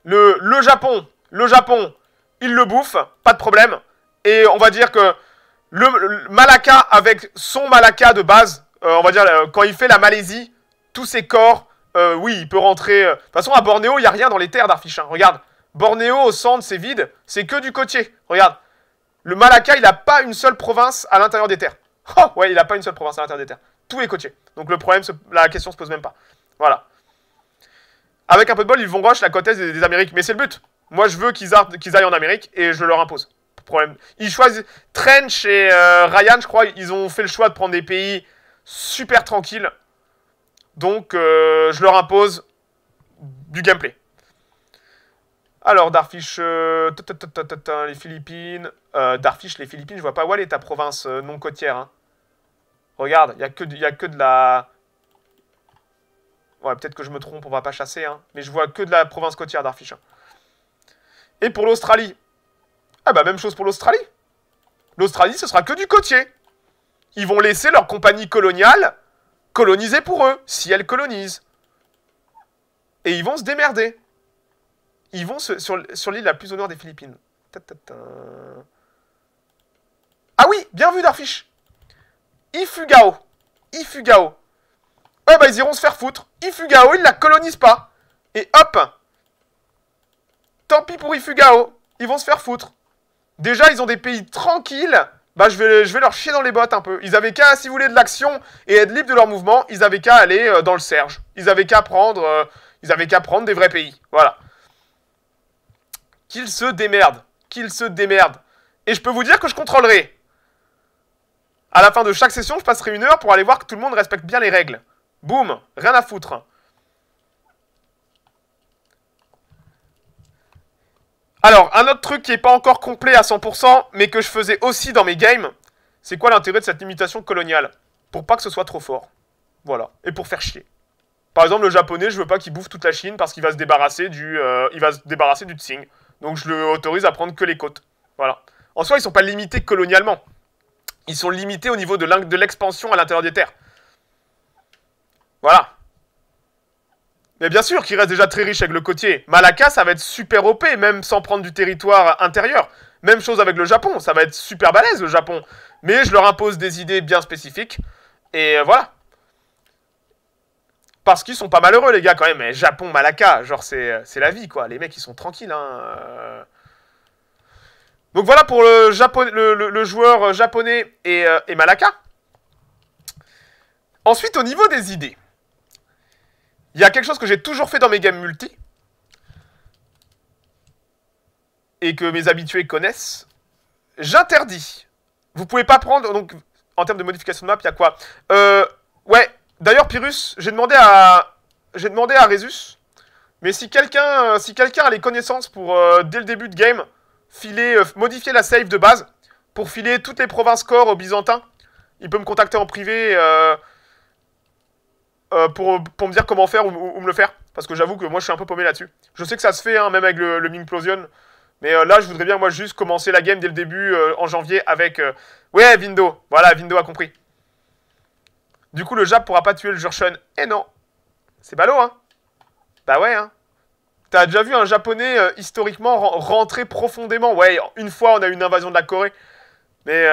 Le, le Japon, le Japon, il le bouffe, pas de problème. Et on va dire que le, Malacca, avec son Malacca de base, euh, on va dire, quand il fait la Malaisie, tous ses corps euh, oui, il peut rentrer. Euh. De toute façon, à Bornéo, il n'y a rien dans les terres d'Arfiche. Hein. Regarde. Bornéo, au centre, c'est vide. C'est que du côtier. Regarde. Le Malacca, il n'a pas une seule province à l'intérieur des terres. Oh, ouais, il n'a pas une seule province à l'intérieur des terres. Tout est côtier. Donc le problème, la question se pose même pas. Voilà. Avec un peu de bol, ils vont rush la côte des, Amériques. Mais c'est le but. Moi, je veux qu'ils aillent en Amérique et je leur impose. Problème. Ils choisissent. Trench et euh, Ryan, je crois, ils ont fait le choix de prendre des pays super tranquilles donc, euh, je leur impose du gameplay. Alors, Darfish, euh, les Philippines. Euh, darfish, les Philippines, je vois pas. Où est ta province non côtière hein. Regarde, il n'y a, que de, y a que de la... Ouais, peut-être que je me trompe, on va pas chasser. Hein. Mais je vois que de la province côtière d'Arfish. Hein. Et pour l'Australie Ah bah, même chose pour l'Australie. L'Australie, ce sera que du côtier. Ils vont laisser leur compagnie coloniale coloniser pour eux, si elles colonisent. Et ils vont se démerder. Ils vont sur, l'île la plus au nord des Philippines. Ah oui, bien vu Darfish. Ifugao. Ifugao. Oh bah ils iront se faire foutre. Ifugao, ils la colonisent pas. Et hop. Tant pis pour Ifugao. Ils vont se faire foutre. Déjà, ils ont des pays tranquilles bah je vais, je vais leur chier dans les bottes un peu. Ils avaient qu'à, si vous voulez, de l'action et être libres de leur mouvement, ils avaient qu'à aller euh, dans le Serge. Ils avaient qu'à prendre, euh, ils avaient qu'à prendre des vrais pays. Voilà. Qu'ils se démerdent. Qu'ils se démerdent. Et je peux vous dire que je contrôlerai. À la fin de chaque session, je passerai une heure pour aller voir que tout le monde respecte bien les règles. Boum, rien à foutre. Alors, un autre truc qui n'est pas encore complet à 100%, mais que je faisais aussi dans mes games, c'est quoi l'intérêt de cette limitation coloniale Pour pas que ce soit trop fort. Voilà. Et pour faire chier. Par exemple, le japonais, je veux pas qu'il bouffe toute la Chine parce qu'il va se débarrasser du, euh, il va se débarrasser du Tsing. Donc je le autorise à prendre que les côtes. Voilà. En soi, ils sont pas limités colonialement. Ils sont limités au niveau de l'expansion à l'intérieur des terres. Voilà. Mais bien sûr qu'il reste déjà très riche avec le côtier. Malaka, ça va être super OP, même sans prendre du territoire intérieur. Même chose avec le Japon, ça va être super balèze le Japon. Mais je leur impose des idées bien spécifiques. Et euh, voilà. Parce qu'ils sont pas malheureux, les gars, quand même. Mais Japon, Malaka, genre, euh, c'est la vie, quoi. Les mecs, ils sont tranquilles, hein, euh. Donc voilà pour le, Japon... le, joueur japonais et, Malaka. Ensuite, au niveau des idées. Il y a quelque chose que j'ai toujours fait dans mes games multi. Et que mes habitués connaissent. J'interdis. Vous pouvez pas prendre... Donc, en termes de modification de map, il y a quoi euh, Ouais. D'ailleurs, Pyrrhus, j'ai demandé à... J'ai demandé à Resus. Mais si quelqu'un si quelqu'un a les connaissances pour, euh, dès le début de game, filer, euh, modifier la save de base, pour filer toutes les provinces corps aux Byzantins, il peut me contacter en privé. Euh, euh, pour, me dire comment faire ou, me le faire. Parce que j'avoue que moi je suis un peu paumé là-dessus. Je sais que ça se fait, hein, même avec le, Mingplosion. Mais euh, là, je voudrais bien, moi, juste commencer la game dès le début, euh, en janvier, avec... Ouais, Vindo Voilà, Vindo a compris. Du coup, le Jap pourra pas tuer le Jurchen. Eh non C'est ballot, hein Bah ouais, hein T'as déjà vu un Japonais, historiquement, rentrer profondément Ouais, une fois, on a eu une invasion de la Corée. Mais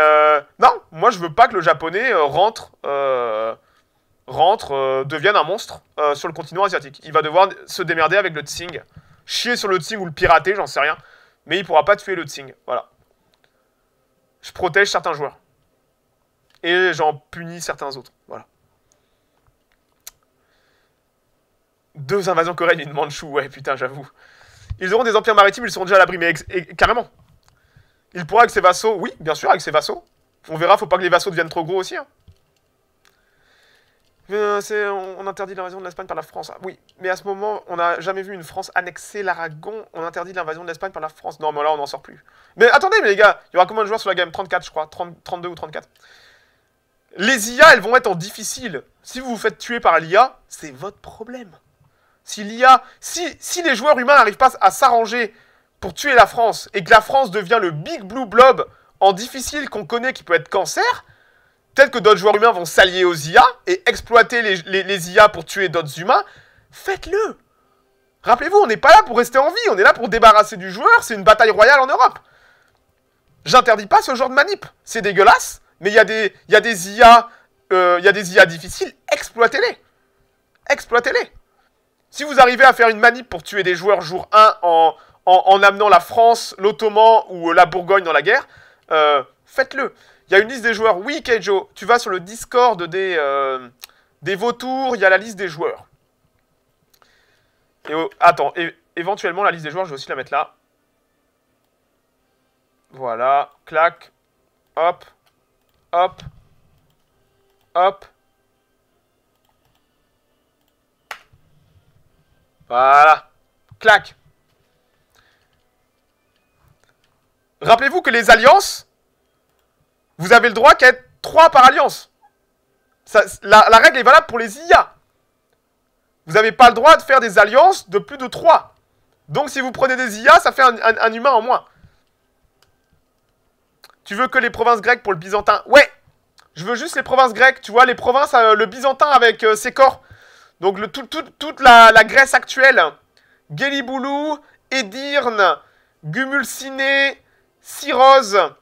non, moi, je veux pas que le Japonais rentre rentre, deviennent euh, devienne un monstre euh, sur le continent asiatique. Il va devoir se démerder avec le Tsing. Chier sur le Tsing ou le pirater, j'en sais rien. Mais il pourra pas tuer le Tsing. Voilà. Je protège certains joueurs. Et j'en punis certains autres. Voilà. Deux invasions coréennes et une Manchou, ouais, putain, j'avoue. Ils auront des empires maritimes, ils seront déjà à l'abri, mais carrément. Il pourra avec ses vassaux, oui, bien sûr, avec ses vassaux. On verra, faut pas que les vassaux deviennent trop gros aussi. Hein. Euh, on, interdit l'invasion de l'Espagne par la France. Ah, oui, mais à ce moment, on n'a jamais vu une France annexer l'Aragon. On interdit l'invasion de l'Espagne par la France. Non, mais là, on n'en sort plus. Mais attendez, mais les gars, il y aura combien de joueurs sur la game 34, je crois. 32 ou 34. Les IA, elles vont être en difficile. Si vous vous faites tuer par l'IA, c'est votre problème. Si l'IA, si, si les joueurs humains n'arrivent pas à s'arranger pour tuer la France et que la France devient le big blue blob en difficile qu'on connaît qui peut être cancer, Peut-être que d'autres joueurs humains vont s'allier aux IA et exploiter les, IA pour tuer d'autres humains. Faites-le Rappelez-vous, on n'est pas là pour rester en vie, on est là pour débarrasser du joueur, c'est une bataille royale en Europe. J'interdis pas ce genre de manip, c'est dégueulasse, mais il y, a des, des IA, il y a des IA euh, difficiles, exploitez-les. Exploitez-les. Si vous arrivez à faire une manip pour tuer des joueurs jour 1 en, en, amenant la France, l'Ottoman ou la Bourgogne dans la guerre, euh, faites-le. Il y a une liste des joueurs. Oui, Keijo, tu vas sur le Discord des, euh, des vautours, il y a la liste des joueurs. Et, attends, éventuellement, la liste des joueurs, je vais aussi la mettre là. Voilà, clac, hop, hop, hop. Voilà, clac. Rappelez-vous que les alliances, vous avez le droit qu'à être 3 par alliance. la, règle est valable pour les IA. Vous n'avez pas le droit de faire des alliances de plus de 3. Donc si vous prenez des IA, ça fait un, humain en moins. Tu veux que les provinces grecques pour le byzantin Ouais Je veux juste les provinces grecques, tu vois, les provinces, euh, le byzantin avec euh, ses corps. Donc toute la, Grèce actuelle. Géliboulou, Edirne, Gumulciné, Syrose...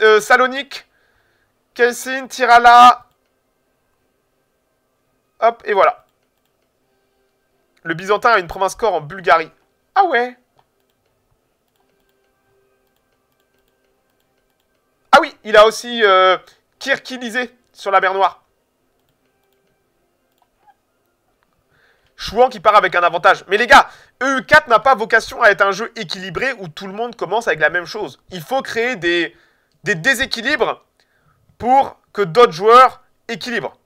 Euh, Salonique, Kelsin, Tirala. Hop, et voilà. Le Byzantin a une province corps en Bulgarie. Ah ouais Ah oui, il a aussi euh, sur la mer Noire. Chouan qui part avec un avantage. Mais les gars, EU4 n'a pas vocation à être un jeu équilibré où tout le monde commence avec la même chose. Il faut créer des, déséquilibres pour que d'autres joueurs équilibrent.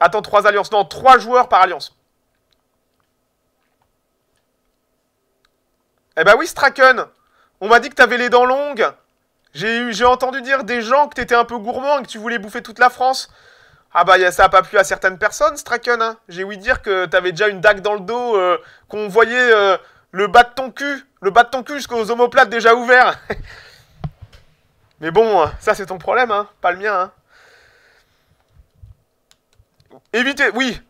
Attends, trois alliances. Non, trois joueurs par alliance. Eh ben oui, Straken, on m'a dit que t'avais les dents longues. J'ai entendu dire des gens que t'étais un peu gourmand et que tu voulais bouffer toute la France. Ah bah ça a pas plu à certaines personnes, Straken. Hein. J'ai ouï dire que t'avais déjà une dague dans le dos, euh, qu'on voyait euh, le bas de ton cul, le bas de ton cul jusqu'aux omoplates déjà ouverts. Mais bon, hein, ça c'est ton problème, hein, pas le mien. Hein. Évitez, oui,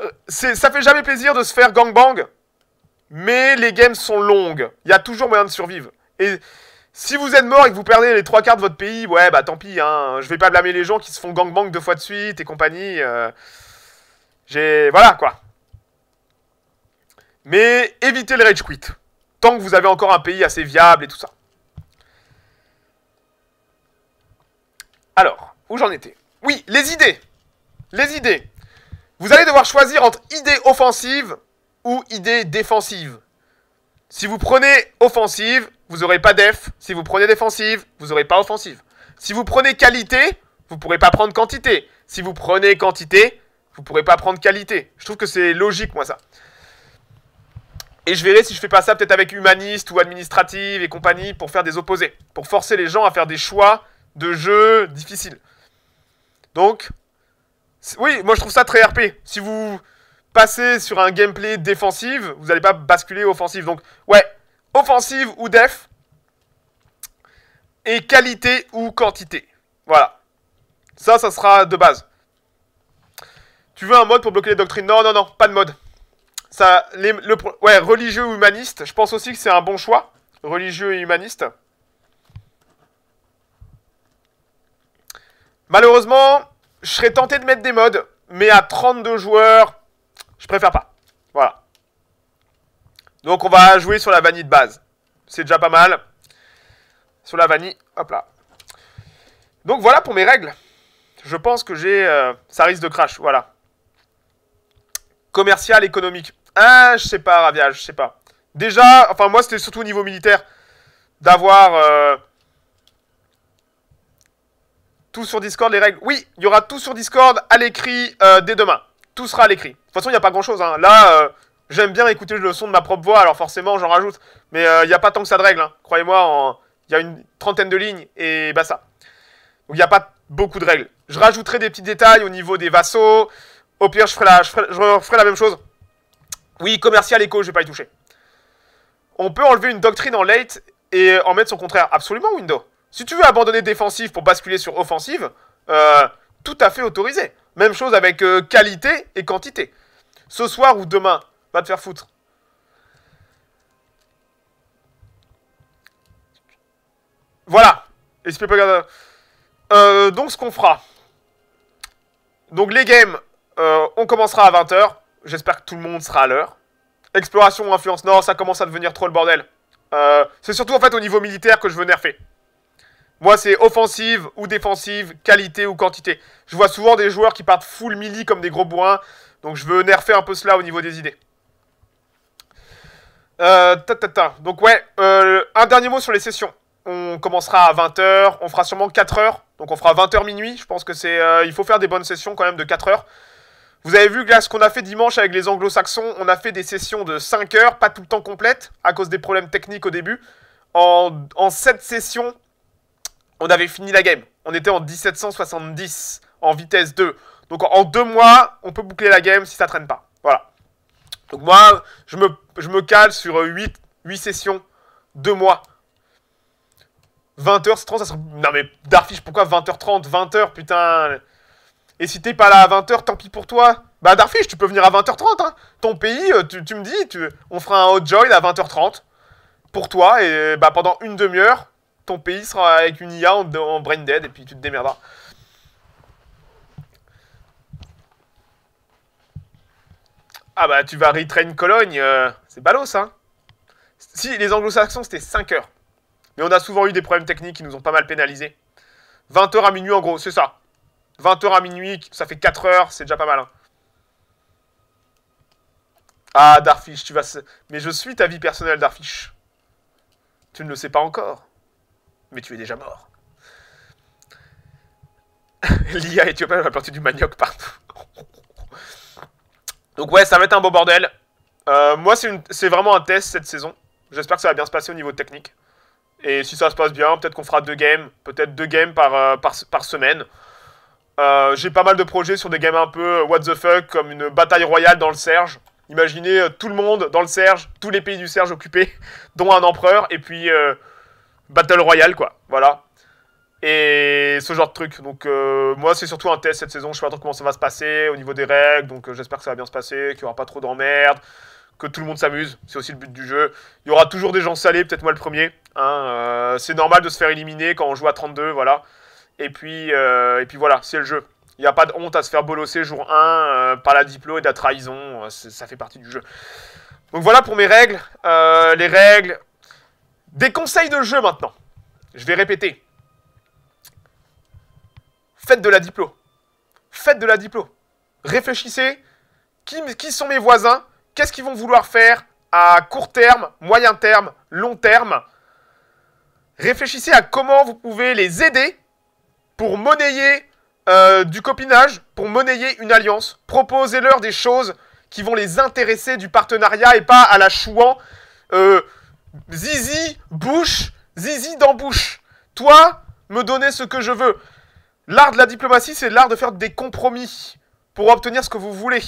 euh, ça fait jamais plaisir de se faire gangbang, mais les games sont longues. Il y a toujours moyen de survivre. Et si vous êtes mort et que vous perdez les trois quarts de votre pays, ouais, bah tant pis, hein. Je vais pas blâmer les gens qui se font gangbang deux fois de suite et compagnie. Euh. J'ai. Voilà, quoi. Mais évitez le rage quit. Tant que vous avez encore un pays assez viable et tout ça. Alors, où j'en étais Oui, les idées Les idées Vous allez devoir choisir entre idées offensive ou idées défensive. Si vous prenez offensive, vous n'aurez pas def. Si vous prenez défensive, vous n'aurez pas offensive. Si vous prenez qualité, vous pourrez pas prendre quantité. Si vous prenez quantité, vous pourrez pas prendre qualité. Je trouve que c'est logique, moi, ça. Et je verrai si je fais pas ça peut-être avec humaniste ou administrative et compagnie pour faire des opposés. Pour forcer les gens à faire des choix de jeu difficiles. Donc, oui, moi je trouve ça très RP. Si vous passez sur un gameplay défensif, vous n'allez pas basculer offensive Donc, ouais, offensive ou def, et qualité ou quantité. Voilà. Ça, ça sera de base. Tu veux un mode pour bloquer les doctrines Non, non, non, pas de mode. Ça, le, ouais, religieux ou humaniste, je pense aussi que c'est un bon choix, religieux et humaniste. Malheureusement, je serais tenté de mettre des modes, mais à 32 joueurs, je préfère pas. Donc on va jouer sur la vanille de base. C'est déjà pas mal. Sur la vanille, hop là. Donc voilà pour mes règles. Je pense que j'ai... Euh, ça risque de crash, voilà. Commercial, économique. Ah, je sais pas, Ravia, je sais pas. Déjà, enfin moi c'était surtout au niveau militaire. D'avoir... Euh, tout sur Discord, les règles. Oui, il y aura tout sur Discord à l'écrit euh, dès demain. Tout sera à l'écrit. De toute façon, il n'y a pas grand-chose. Hein. Là, J'aime bien écouter le son de ma propre voix, alors forcément j'en rajoute. Mais il euh, n'y a pas tant que ça de règles, hein. croyez-moi, il y a une trentaine de lignes et bah ça. Donc il n'y a pas beaucoup de règles. Je rajouterai des petits détails au niveau des vassaux. Au pire, je ferai la, la même chose. Oui, commercial écho, je vais pas y toucher. On peut enlever une doctrine en late et en mettre son contraire. Absolument, window. Si tu veux abandonner défensive pour basculer sur offensive, euh, tout à fait autorisé. Même chose avec euh, qualité et quantité. Ce soir ou demain, Va te faire foutre. Voilà. Euh, euh, donc, ce qu'on fera. Donc, les games, euh, on commencera à 20h. J'espère que tout le monde sera à l'heure. Exploration, influence. Non, ça commence à devenir trop le bordel. Euh, c'est surtout, en fait, au niveau militaire que je veux nerfer. Moi, c'est offensive ou défensive, qualité ou quantité. Je vois souvent des joueurs qui partent full melee comme des gros bourrins. Donc, je veux nerfer un peu cela au niveau des idées. Euh, ta, Donc ouais, euh, un dernier mot sur les sessions. On commencera à 20h, on fera sûrement 4h, donc on fera 20h minuit, je pense que c'est... Euh, il faut faire des bonnes sessions quand même de 4h. Vous avez vu là, ce qu'on a fait dimanche avec les anglo-saxons, on a fait des sessions de 5h, pas tout le temps complètes, à cause des problèmes techniques au début. En, en 7 sessions, on avait fini la game. On était en 1770, en vitesse 2. Donc en 2 mois, on peut boucler la game si ça traîne pas. Voilà. Donc moi, je me je me cale sur 8, euh, 8 sessions, 2 mois. 20h30, ça sera... Non mais, Darfish, pourquoi 20h30 20h, putain Et si t'es pas là à 20h, tant pis pour toi Bah, Darfish, tu peux venir à 20h30, hein Ton pays, euh, tu, me dis, tu... on fera un hot join à 20h30 pour toi, et bah, pendant une demi-heure, ton pays sera avec une IA en, brain dead, et puis tu te démerderas. Ah bah, tu vas retrain Cologne euh. C'est ballot, hein Si, les anglo-saxons, c'était 5 heures. Mais on a souvent eu des problèmes techniques qui nous ont pas mal pénalisés. 20 heures à minuit, en gros, c'est ça. 20 heures à minuit, ça fait 4 heures, c'est déjà pas mal. Hein. Ah, Darfish, tu vas... Mais je suis ta vie personnelle, Darfish. Tu ne le sais pas encore. Mais tu es déjà mort. L'IA éthiopienne va planter du manioc partout. Donc ouais, ça va être un beau bordel. Euh, moi, c'est, vraiment un test cette saison. J'espère que ça va bien se passer au niveau technique. Et si ça se passe bien, peut-être qu'on fera deux games, peut-être deux games par, euh, semaine. Euh, j'ai pas mal de projets sur des games un peu what the fuck, comme une bataille royale dans le Serge. Imaginez tout le monde dans le Serge, tous les pays du Serge occupés, dont un empereur, et puis Battle Royale, quoi. Voilà. Et ce genre de truc. Donc, moi, c'est surtout un test cette saison. Je sais pas trop comment ça va se passer au niveau des règles, donc j'espère que ça va bien se passer, qu'il y aura pas trop d'emmerdes que tout le monde s'amuse. C'est aussi le but du jeu. Il y aura toujours des gens salés, peut-être moi le premier. Hein. Euh, c'est normal de se faire éliminer quand on joue à 32, voilà. Et puis, euh, et puis voilà, c'est le jeu. Il n'y a pas de honte à se faire bolosser jour 1 euh, par la diplo et de la trahison. ça fait partie du jeu. Donc voilà pour mes règles. les règles. Des conseils de jeu maintenant. Je vais répéter. Faites de la diplo. Faites de la diplo. Réfléchissez. Qui, qui sont mes voisins qu'est-ce qu'ils vont vouloir faire à court terme, moyen terme, long terme. Réfléchissez à comment vous pouvez les aider pour monnayer euh, du copinage, pour monnayer une alliance. Proposez-leur des choses qui vont les intéresser du partenariat et pas à la chouan. Euh, zizi, bouche, zizi dans bouche. Toi, me donner ce que je veux. L'art de la diplomatie, c'est l'art de faire des compromis pour obtenir ce que vous voulez.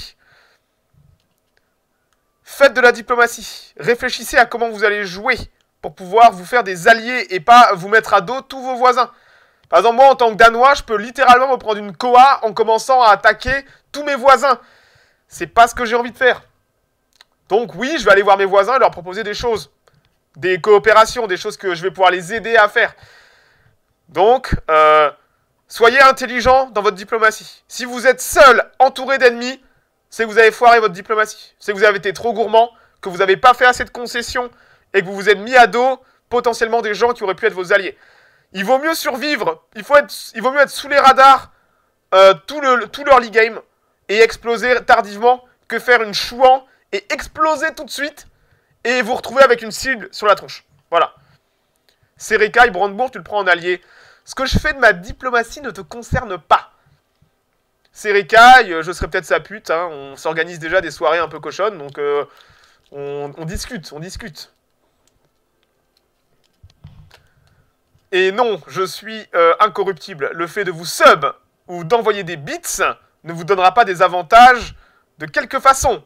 Faites de la diplomatie. Réfléchissez à comment vous allez jouer pour pouvoir vous faire des alliés et pas vous mettre à dos tous vos voisins. Par exemple, moi, en tant que Danois, je peux littéralement me prendre une coa en commençant à attaquer tous mes voisins. C'est pas ce que j'ai envie de faire. Donc oui, je vais aller voir mes voisins et leur proposer des choses. Des coopérations, des choses que je vais pouvoir les aider à faire. Donc, euh, soyez intelligent dans votre diplomatie. Si vous êtes seul, entouré d'ennemis, c'est que vous avez foiré votre diplomatie. C'est que vous avez été trop gourmand, que vous n'avez pas fait assez de concessions et que vous vous êtes mis à dos potentiellement des gens qui auraient pu être vos alliés. Il vaut mieux survivre, il, faut être, il vaut mieux être sous les radars euh, tout, le, tout l'early game et exploser tardivement que faire une chouan et exploser tout de suite et vous retrouver avec une cible sur la tronche. Voilà. Serekai Brandebourg, tu le prends en allié. Ce que je fais de ma diplomatie ne te concerne pas c'est je serai peut-être sa pute. Hein. On s'organise déjà des soirées un peu cochonnes, donc euh, on, discute, on discute. Et non, je suis euh, incorruptible. Le fait de vous sub ou d'envoyer des bits ne vous donnera pas des avantages de quelque façon.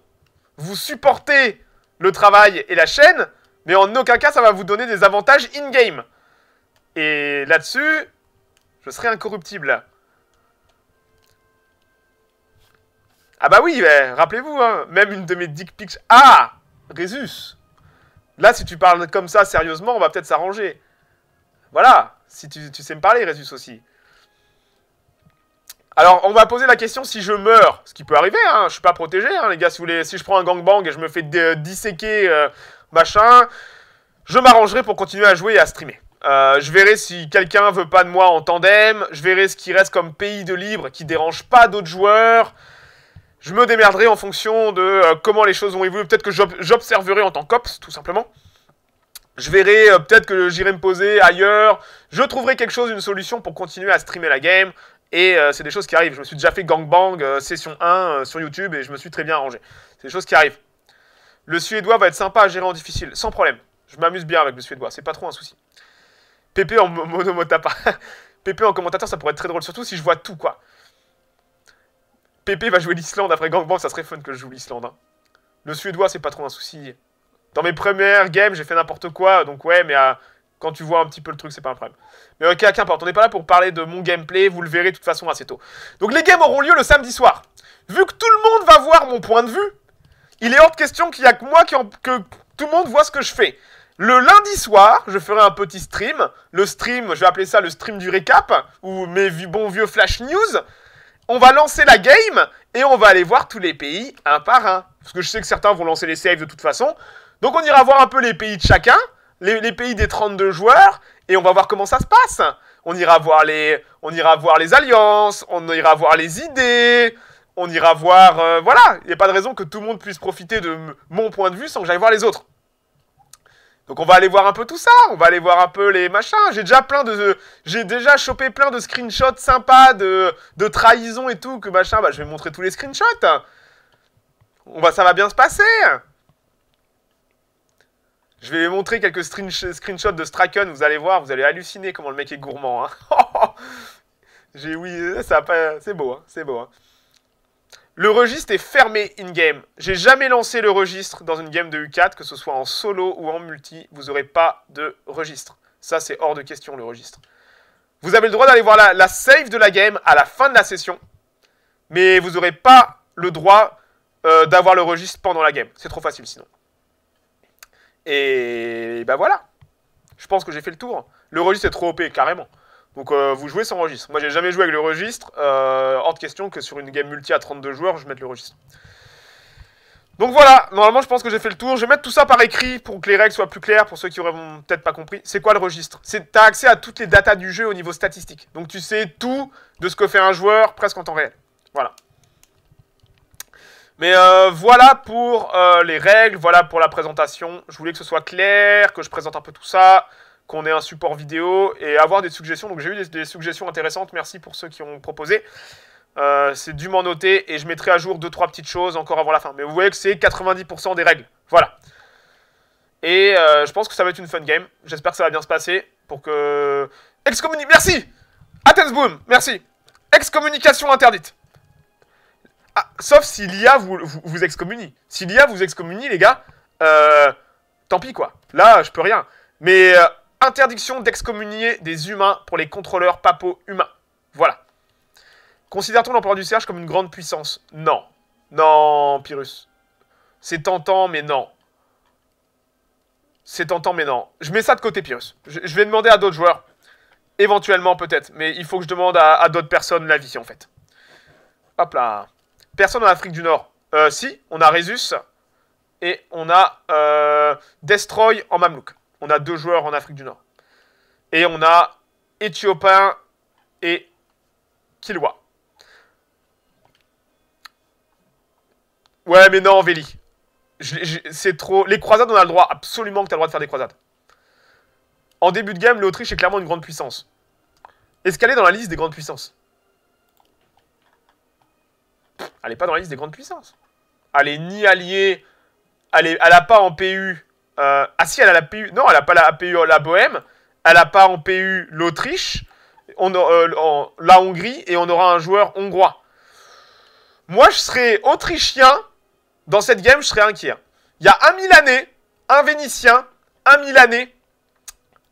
Vous supportez le travail et la chaîne, mais en aucun cas ça va vous donner des avantages in-game. Et là-dessus, je serai incorruptible. Ah bah oui, rappelez-vous, hein, même une de mes dick pics... Ah Résus Là, si tu parles comme ça sérieusement, on va peut-être s'arranger. Voilà, si tu, sais me parler, Résus aussi. Alors, on va poser la question si je meurs, ce qui peut arriver, hein, je suis pas protégé, hein, les gars, si, si je prends un gangbang et je me fais euh, disséquer, euh, machin, je m'arrangerai pour continuer à jouer et à streamer. Euh, je verrai si quelqu'un veut pas de moi en tandem, je verrai ce qui reste comme pays de libre qui dérange pas d'autres joueurs, je me démerderai en fonction de euh, comment les choses vont évoluer. Peut-être que j'observerai en tant qu'ops, tout simplement. Je verrai, euh, peut-être que j'irai me poser ailleurs. Je trouverai quelque chose, une solution pour continuer à streamer la game. Et euh, c'est des choses qui arrivent. Je me suis déjà fait gangbang session 1 sur YouTube et je me suis très bien arrangé. C'est des choses qui arrivent. Le suédois va être sympa à gérer en difficile, sans problème. Je m'amuse bien avec le suédois, c'est pas trop un souci. PP en monomotapa. PP en commentateur, ça pourrait être très drôle, surtout si je vois tout, quoi. Pépé va jouer l'Islande après Gangbang, ça serait fun que je joue l'Islande. Hein. Le Suédois, c'est pas trop un souci. Dans mes premières games, j'ai fait n'importe quoi, donc ouais, mais euh, quand tu vois un petit peu le truc, c'est pas un problème. Mais ok, qu'importe, on n'est pas là pour parler de mon gameplay, vous le verrez de toute façon assez tôt. Donc les games auront lieu le samedi soir. Vu que tout le monde va voir mon point de vue, il est hors de question qu'il y a que moi qui que tout le monde voit ce que je fais. Le lundi soir, je ferai un petit stream. Le stream, je vais appeler ça le stream du récap, ou mes bons vieux flash news on va lancer la game et on va aller voir tous les pays un par un. Parce que je sais que certains vont lancer les saves de toute façon. Donc on ira voir un peu les pays de chacun, les, pays des 32 joueurs, et on va voir comment ça se passe. On ira voir les, on ira voir les alliances, on ira voir les idées, on ira voir... Euh, voilà, il n'y a pas de raison que tout le monde puisse profiter de mon point de vue sans que j'aille voir les autres. Donc on va aller voir un peu tout ça, on va aller voir un peu les machins. J'ai déjà plein de, j'ai déjà chopé plein de screenshots sympas de, de trahison et tout que machin. Bah je vais montrer tous les screenshots. On va, ça va bien se passer. Je vais montrer quelques screenshots de Straken, vous allez voir, vous allez halluciner comment le mec est gourmand. Hein. J'ai oui, ça c'est beau, c'est beau. Hein. hein. Le registre est fermé in-game. J'ai jamais lancé le registre dans une game de U4, que ce soit en solo ou en multi, vous n'aurez pas de registre. Ça, c'est hors de question, le registre. Vous avez le droit d'aller voir la, save de la game à la fin de la session, mais vous n'aurez pas le droit euh, d'avoir le registre pendant la game. C'est trop facile sinon. Et ben bah voilà. Je pense que j'ai fait le tour. Le registre est trop OP, carrément. Donc euh, vous jouez sans registre. Moi j'ai jamais joué avec le registre, euh, hors de question que sur une game multi à 32 joueurs, je mette le registre. Donc voilà, normalement je pense que j'ai fait le tour. Je vais mettre tout ça par écrit pour que les règles soient plus claires pour ceux qui auraient peut-être pas compris. C'est quoi le registre C'est as accès à toutes les datas du jeu au niveau statistique. Donc tu sais tout de ce que fait un joueur presque en temps réel. Voilà. Mais euh, voilà pour les règles, voilà pour la présentation. Je voulais que ce soit clair, que je présente un peu tout ça qu'on ait un support vidéo et avoir des suggestions. Donc j'ai eu des, suggestions intéressantes, merci pour ceux qui ont proposé. Euh, c'est dû m'en noter. et je mettrai à jour deux trois petites choses encore avant la fin. Mais vous voyez que c'est 90% des règles. Voilà. Et euh, je pense que ça va être une fun game. J'espère que ça va bien se passer pour que... Excommuni... Merci Athens Boom, merci Excommunication interdite ah, Sauf si l'IA vous, vous, vous, excommunie. Si l'IA vous excommunie, les gars, euh, tant pis, quoi. Là, je peux rien. Mais Interdiction d'excommunier des humains pour les contrôleurs papaux humains. Voilà. Considère-t-on l'empereur du Serge comme une grande puissance Non. Non, Pyrrhus. C'est tentant, mais non. C'est tentant, mais non. Je mets ça de côté, Pyrrhus. Je, vais demander à d'autres joueurs. Éventuellement, peut-être. Mais il faut que je demande à, d'autres personnes la l'avis, en fait. Hop là. Personne en Afrique du Nord. Euh, si, on a Résus. Et on a euh, Destroy en Mamelouk on a deux joueurs en Afrique du Nord. Et on a Éthiopien et Kilwa. Ouais, mais non, Véli. C'est trop. Les croisades, on a le droit, absolument que tu as le droit de faire des croisades. En début de game, l'Autriche est clairement une grande puissance. Est-ce qu'elle est dans la liste des grandes puissances. Elle n'est pas dans la liste des grandes puissances. Elle est ni alliée, elle n'a pas en PU euh, ah si, elle a la PU. Non, elle n'a pas la PU la Bohème. Elle a pas en PU l'Autriche, euh, la Hongrie et on aura un joueur hongrois. Moi, je serais autrichien. Dans cette game, je serais inquiet. Il y a un Milanais, un Vénitien, un Milanais,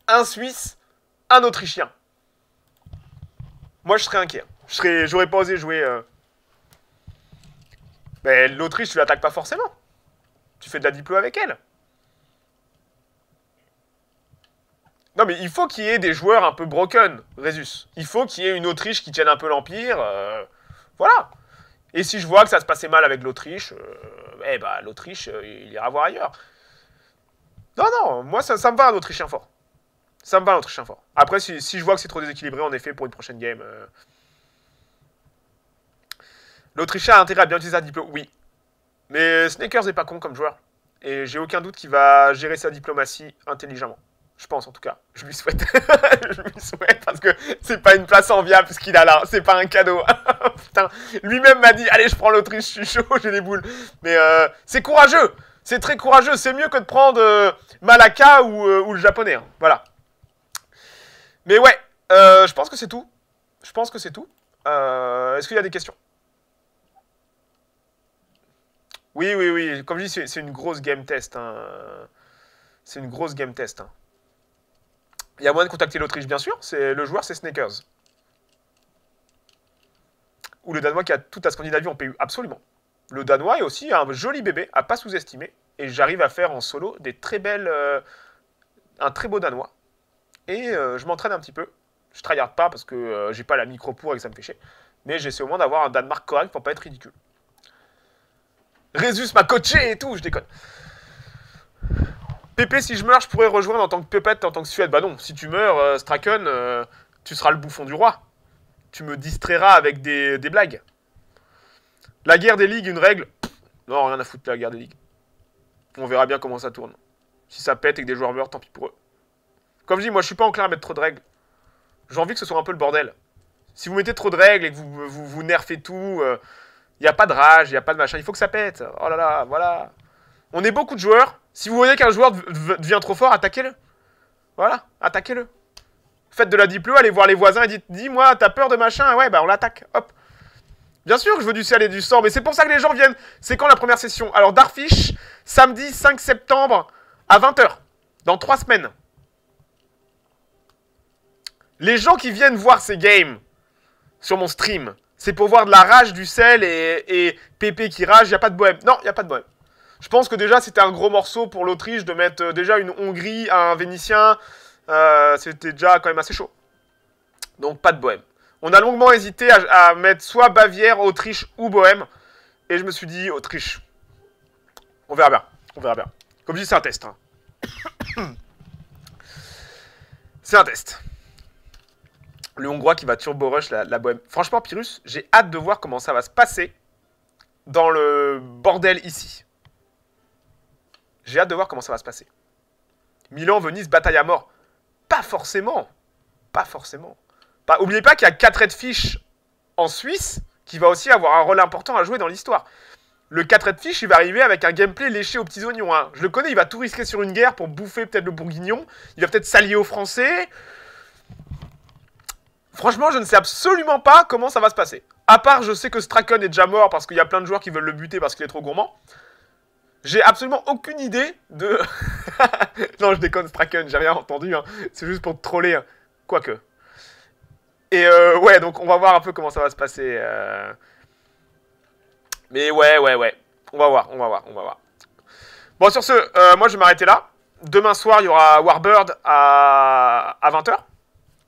un Suisse, un Autrichien. Moi, je serais inquiet. Je serais, j'aurais pas osé jouer. Mais euh. ben, l'Autriche, tu l'attaques pas forcément. Tu fais de la diplo avec elle. Non, mais il faut qu'il y ait des joueurs un peu broken, Résus. Il faut qu'il y ait une Autriche qui tienne un peu l'Empire. Euh, voilà. Et si je vois que ça se passait mal avec l'Autriche, euh, eh ben, l'Autriche, euh, il ira voir ailleurs. Non, non, moi, ça, me va un Autrichien fort. Ça me va un Autrichien fort. Après, si, si je vois que c'est trop déséquilibré, en effet, pour une prochaine game. L'Autrichien a intérêt à bien utiliser sa diplomatie. Oui. Mais Snakers n'est pas con comme joueur. Et j'ai aucun doute qu'il va gérer sa diplomatie intelligemment. Je pense en tout cas. Je lui souhaite. je lui souhaite parce que c'est pas une place enviable ce qu'il a là. C'est pas un cadeau. Lui-même m'a dit Allez, je prends l'Autriche, je suis chaud, j'ai des boules. Mais euh, c'est courageux. C'est très courageux. C'est mieux que de prendre euh, Malaka euh, ou, le japonais. Hein. Voilà. Mais ouais, je pense que c'est tout. Je pense que c'est tout. Est-ce qu'il y a des questions Oui, oui, oui. Comme je dis, c'est une grosse game test. C'est une grosse game test. Hein. Il y a moyen de contacter l'Autriche, bien sûr. C'est Le joueur, c'est Snakers. Ou le Danois qui a tout à Scandinavie en PU. Absolument. Le Danois est aussi un joli bébé à pas sous-estimer. Et j'arrive à faire en solo des très belles. Euh, un très beau Danois. Et euh, je m'entraîne un petit peu. Je tryhard pas parce que euh, j'ai pas la micro pour et que ça me fait chier. Mais j'essaie au moins d'avoir un Danemark correct pour pas être ridicule. Résus m'a coaché et tout, je déconne. Pépé, si je meurs, je pourrais rejoindre en tant que pépette, en tant que Suède. Bah non, si tu meurs, euh, Straken, euh, tu seras le bouffon du roi. Tu me distrairas avec des, blagues. La guerre des ligues, une règle. Non, rien à foutre de la guerre des ligues. On verra bien comment ça tourne. Si ça pète et que des joueurs meurent, tant pis pour eux. Comme je dis, moi je suis pas enclin à mettre trop de règles. J'ai envie que ce soit un peu le bordel. Si vous mettez trop de règles et que vous vous, nerfez tout, il euh, a pas de rage, il n'y a pas de machin, il faut que ça pète. Oh là là, voilà. On est beaucoup de joueurs, si vous voyez qu'un joueur devient trop fort, attaquez-le. Voilà, attaquez-le. Faites de la diplo, allez voir les voisins et dites Dis-moi, t'as peur de machin Ouais, bah on l'attaque, hop. Bien sûr que je veux du sel et du sang, mais c'est pour ça que les gens viennent. C'est quand la première session Alors, Darfish, samedi 5 septembre à 20h, dans 3 semaines. Les gens qui viennent voir ces games sur mon stream, c'est pour voir de la rage, du sel et, et Pépé qui rage, y a pas de bohème. Non, y a pas de bohème. Je pense que déjà, c'était un gros morceau pour l'Autriche de mettre euh, déjà une Hongrie à un Vénitien. Euh, c'était déjà quand même assez chaud. Donc, pas de Bohème. On a longuement hésité à, mettre soit Bavière, Autriche ou Bohème. Et je me suis dit, Autriche. On verra bien. On verra bien. Comme je dis, c'est un test. Hein. C'est un test. Le Hongrois qui va turbo rush la, la Bohème. Franchement, Pyrrhus, j'ai hâte de voir comment ça va se passer dans le bordel ici. J'ai hâte de voir comment ça va se passer. Milan, Venise, bataille à mort. Pas forcément. Pas forcément. Pas, oubliez pas qu'il y a 4 aides fiches en Suisse qui va aussi avoir un rôle important à jouer dans l'histoire. Le 4 de fiche, il va arriver avec un gameplay léché aux petits oignons. Hein. Je le connais, il va tout risquer sur une guerre pour bouffer peut-être le bourguignon. Il va peut-être s'allier aux Français. Franchement, je ne sais absolument pas comment ça va se passer. À part, je sais que Straken est déjà mort parce qu'il y a plein de joueurs qui veulent le buter parce qu'il est trop gourmand. J'ai absolument aucune idée de... non, je déconne, Straken. j'ai rien entendu. Hein. C'est juste pour te troller. Hein. Quoique. Et euh, ouais, donc on va voir un peu comment ça va se passer. Euh. Mais ouais, ouais, ouais. On va voir, on va voir, on va voir. Bon, sur ce, euh, moi je vais m'arrêter là. Demain soir, il y aura Warbird à, à 20h.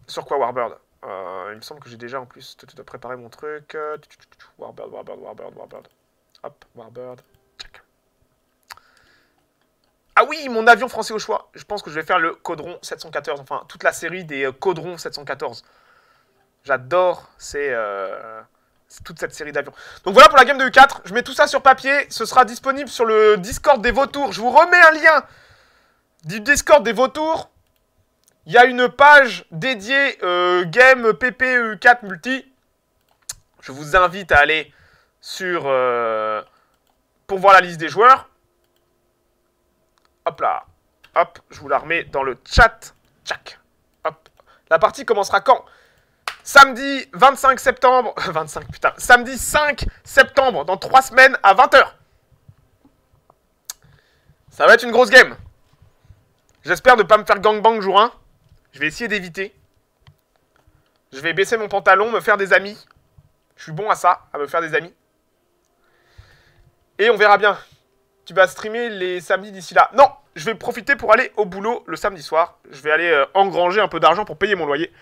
Sur quoi Warbird Il me semble que j'ai déjà en plus préparé mon truc. Warbird, Warbird, Warbird, Warbird. Hop, Warbird. Ah oui, mon avion français au choix. Je pense que je vais faire le Caudron 714. Enfin, toute la série des euh, Caudron 714. J'adore euh, C'est toute cette série d'avions. Donc voilà pour la game de U4. Je mets tout ça sur papier. Ce sera disponible sur le Discord des Vautours. Je vous remets un lien du Discord des Vautours. Il y a une page dédiée euh, Game PPE 4 Multi. Je vous invite à aller sur... pour voir la liste des joueurs. Hop là. Hop, je vous la remets dans le chat. Tchac. Hop. La partie commencera quand Samedi 25 septembre. 25, putain. Samedi 5 septembre, dans 3 semaines à 20h. Ça va être une grosse game. J'espère ne pas me faire gangbang jour 1. Je vais essayer d'éviter. Je vais baisser mon pantalon, me faire des amis. Je suis bon à ça, à me faire des amis. Et on verra bien. Tu vas streamer les samedis d'ici là. Non, je vais profiter pour aller au boulot le samedi soir. Je vais aller euh, engranger un peu d'argent pour payer mon loyer.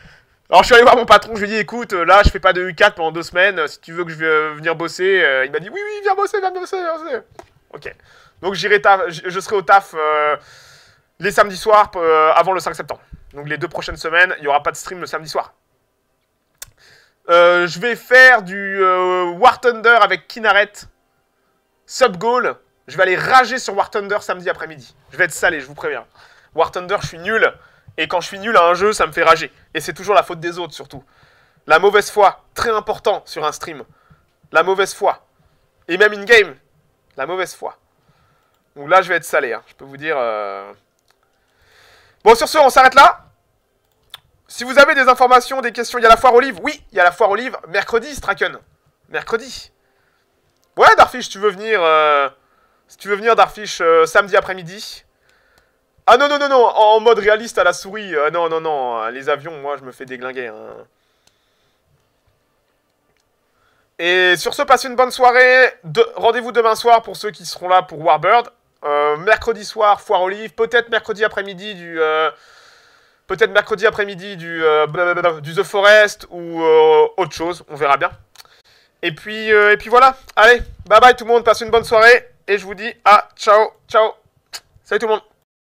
Alors je suis allé voir mon patron, je lui ai dit écoute, euh, là je fais pas de U4 pendant deux semaines, si tu veux que je vienne euh, bosser, il m'a dit oui oui viens bosser, viens bosser, viens bosser. Ok. Donc j'irai je serai au taf les samedis soirs avant le 5 septembre. Donc les deux prochaines semaines, il n'y aura pas de stream le samedi soir. je vais faire du War Thunder avec Kinaret, Sub Goal, je vais aller rager sur War Thunder samedi après-midi. Je vais être salé, je vous préviens. War Thunder, je suis nul. Et quand je suis nul à un jeu, ça me fait rager. Et c'est toujours la faute des autres, surtout. La mauvaise foi, très important sur un stream. La mauvaise foi. Et même in-game, la mauvaise foi. Donc là, je vais être salé, hein. je peux vous dire... Euh. Bon, sur ce, on s'arrête là. Si vous avez des informations, des questions, il y a la foire livre. Oui, il y a la foire livre. mercredi, Straken. Mercredi. Ouais, Darfish, tu veux venir... Euh. Si tu veux venir, Darfish, euh, samedi après-midi. Ah non, non, non, non, en, mode réaliste à la souris. Euh, non, non, non, euh, les avions, moi, je me fais déglinguer. Hein. Et sur ce, passez une bonne soirée. Rendez-vous demain soir pour ceux qui seront là pour Warbird. mercredi soir, foire aux livres. Peut-être mercredi après-midi du. Peut-être mercredi après-midi du, du, The Forest ou autre chose. On verra bien. Et puis, et puis voilà. Allez, bye bye tout le monde. Passez une bonne soirée. Et je vous dis à ciao, ciao. Salut tout le monde.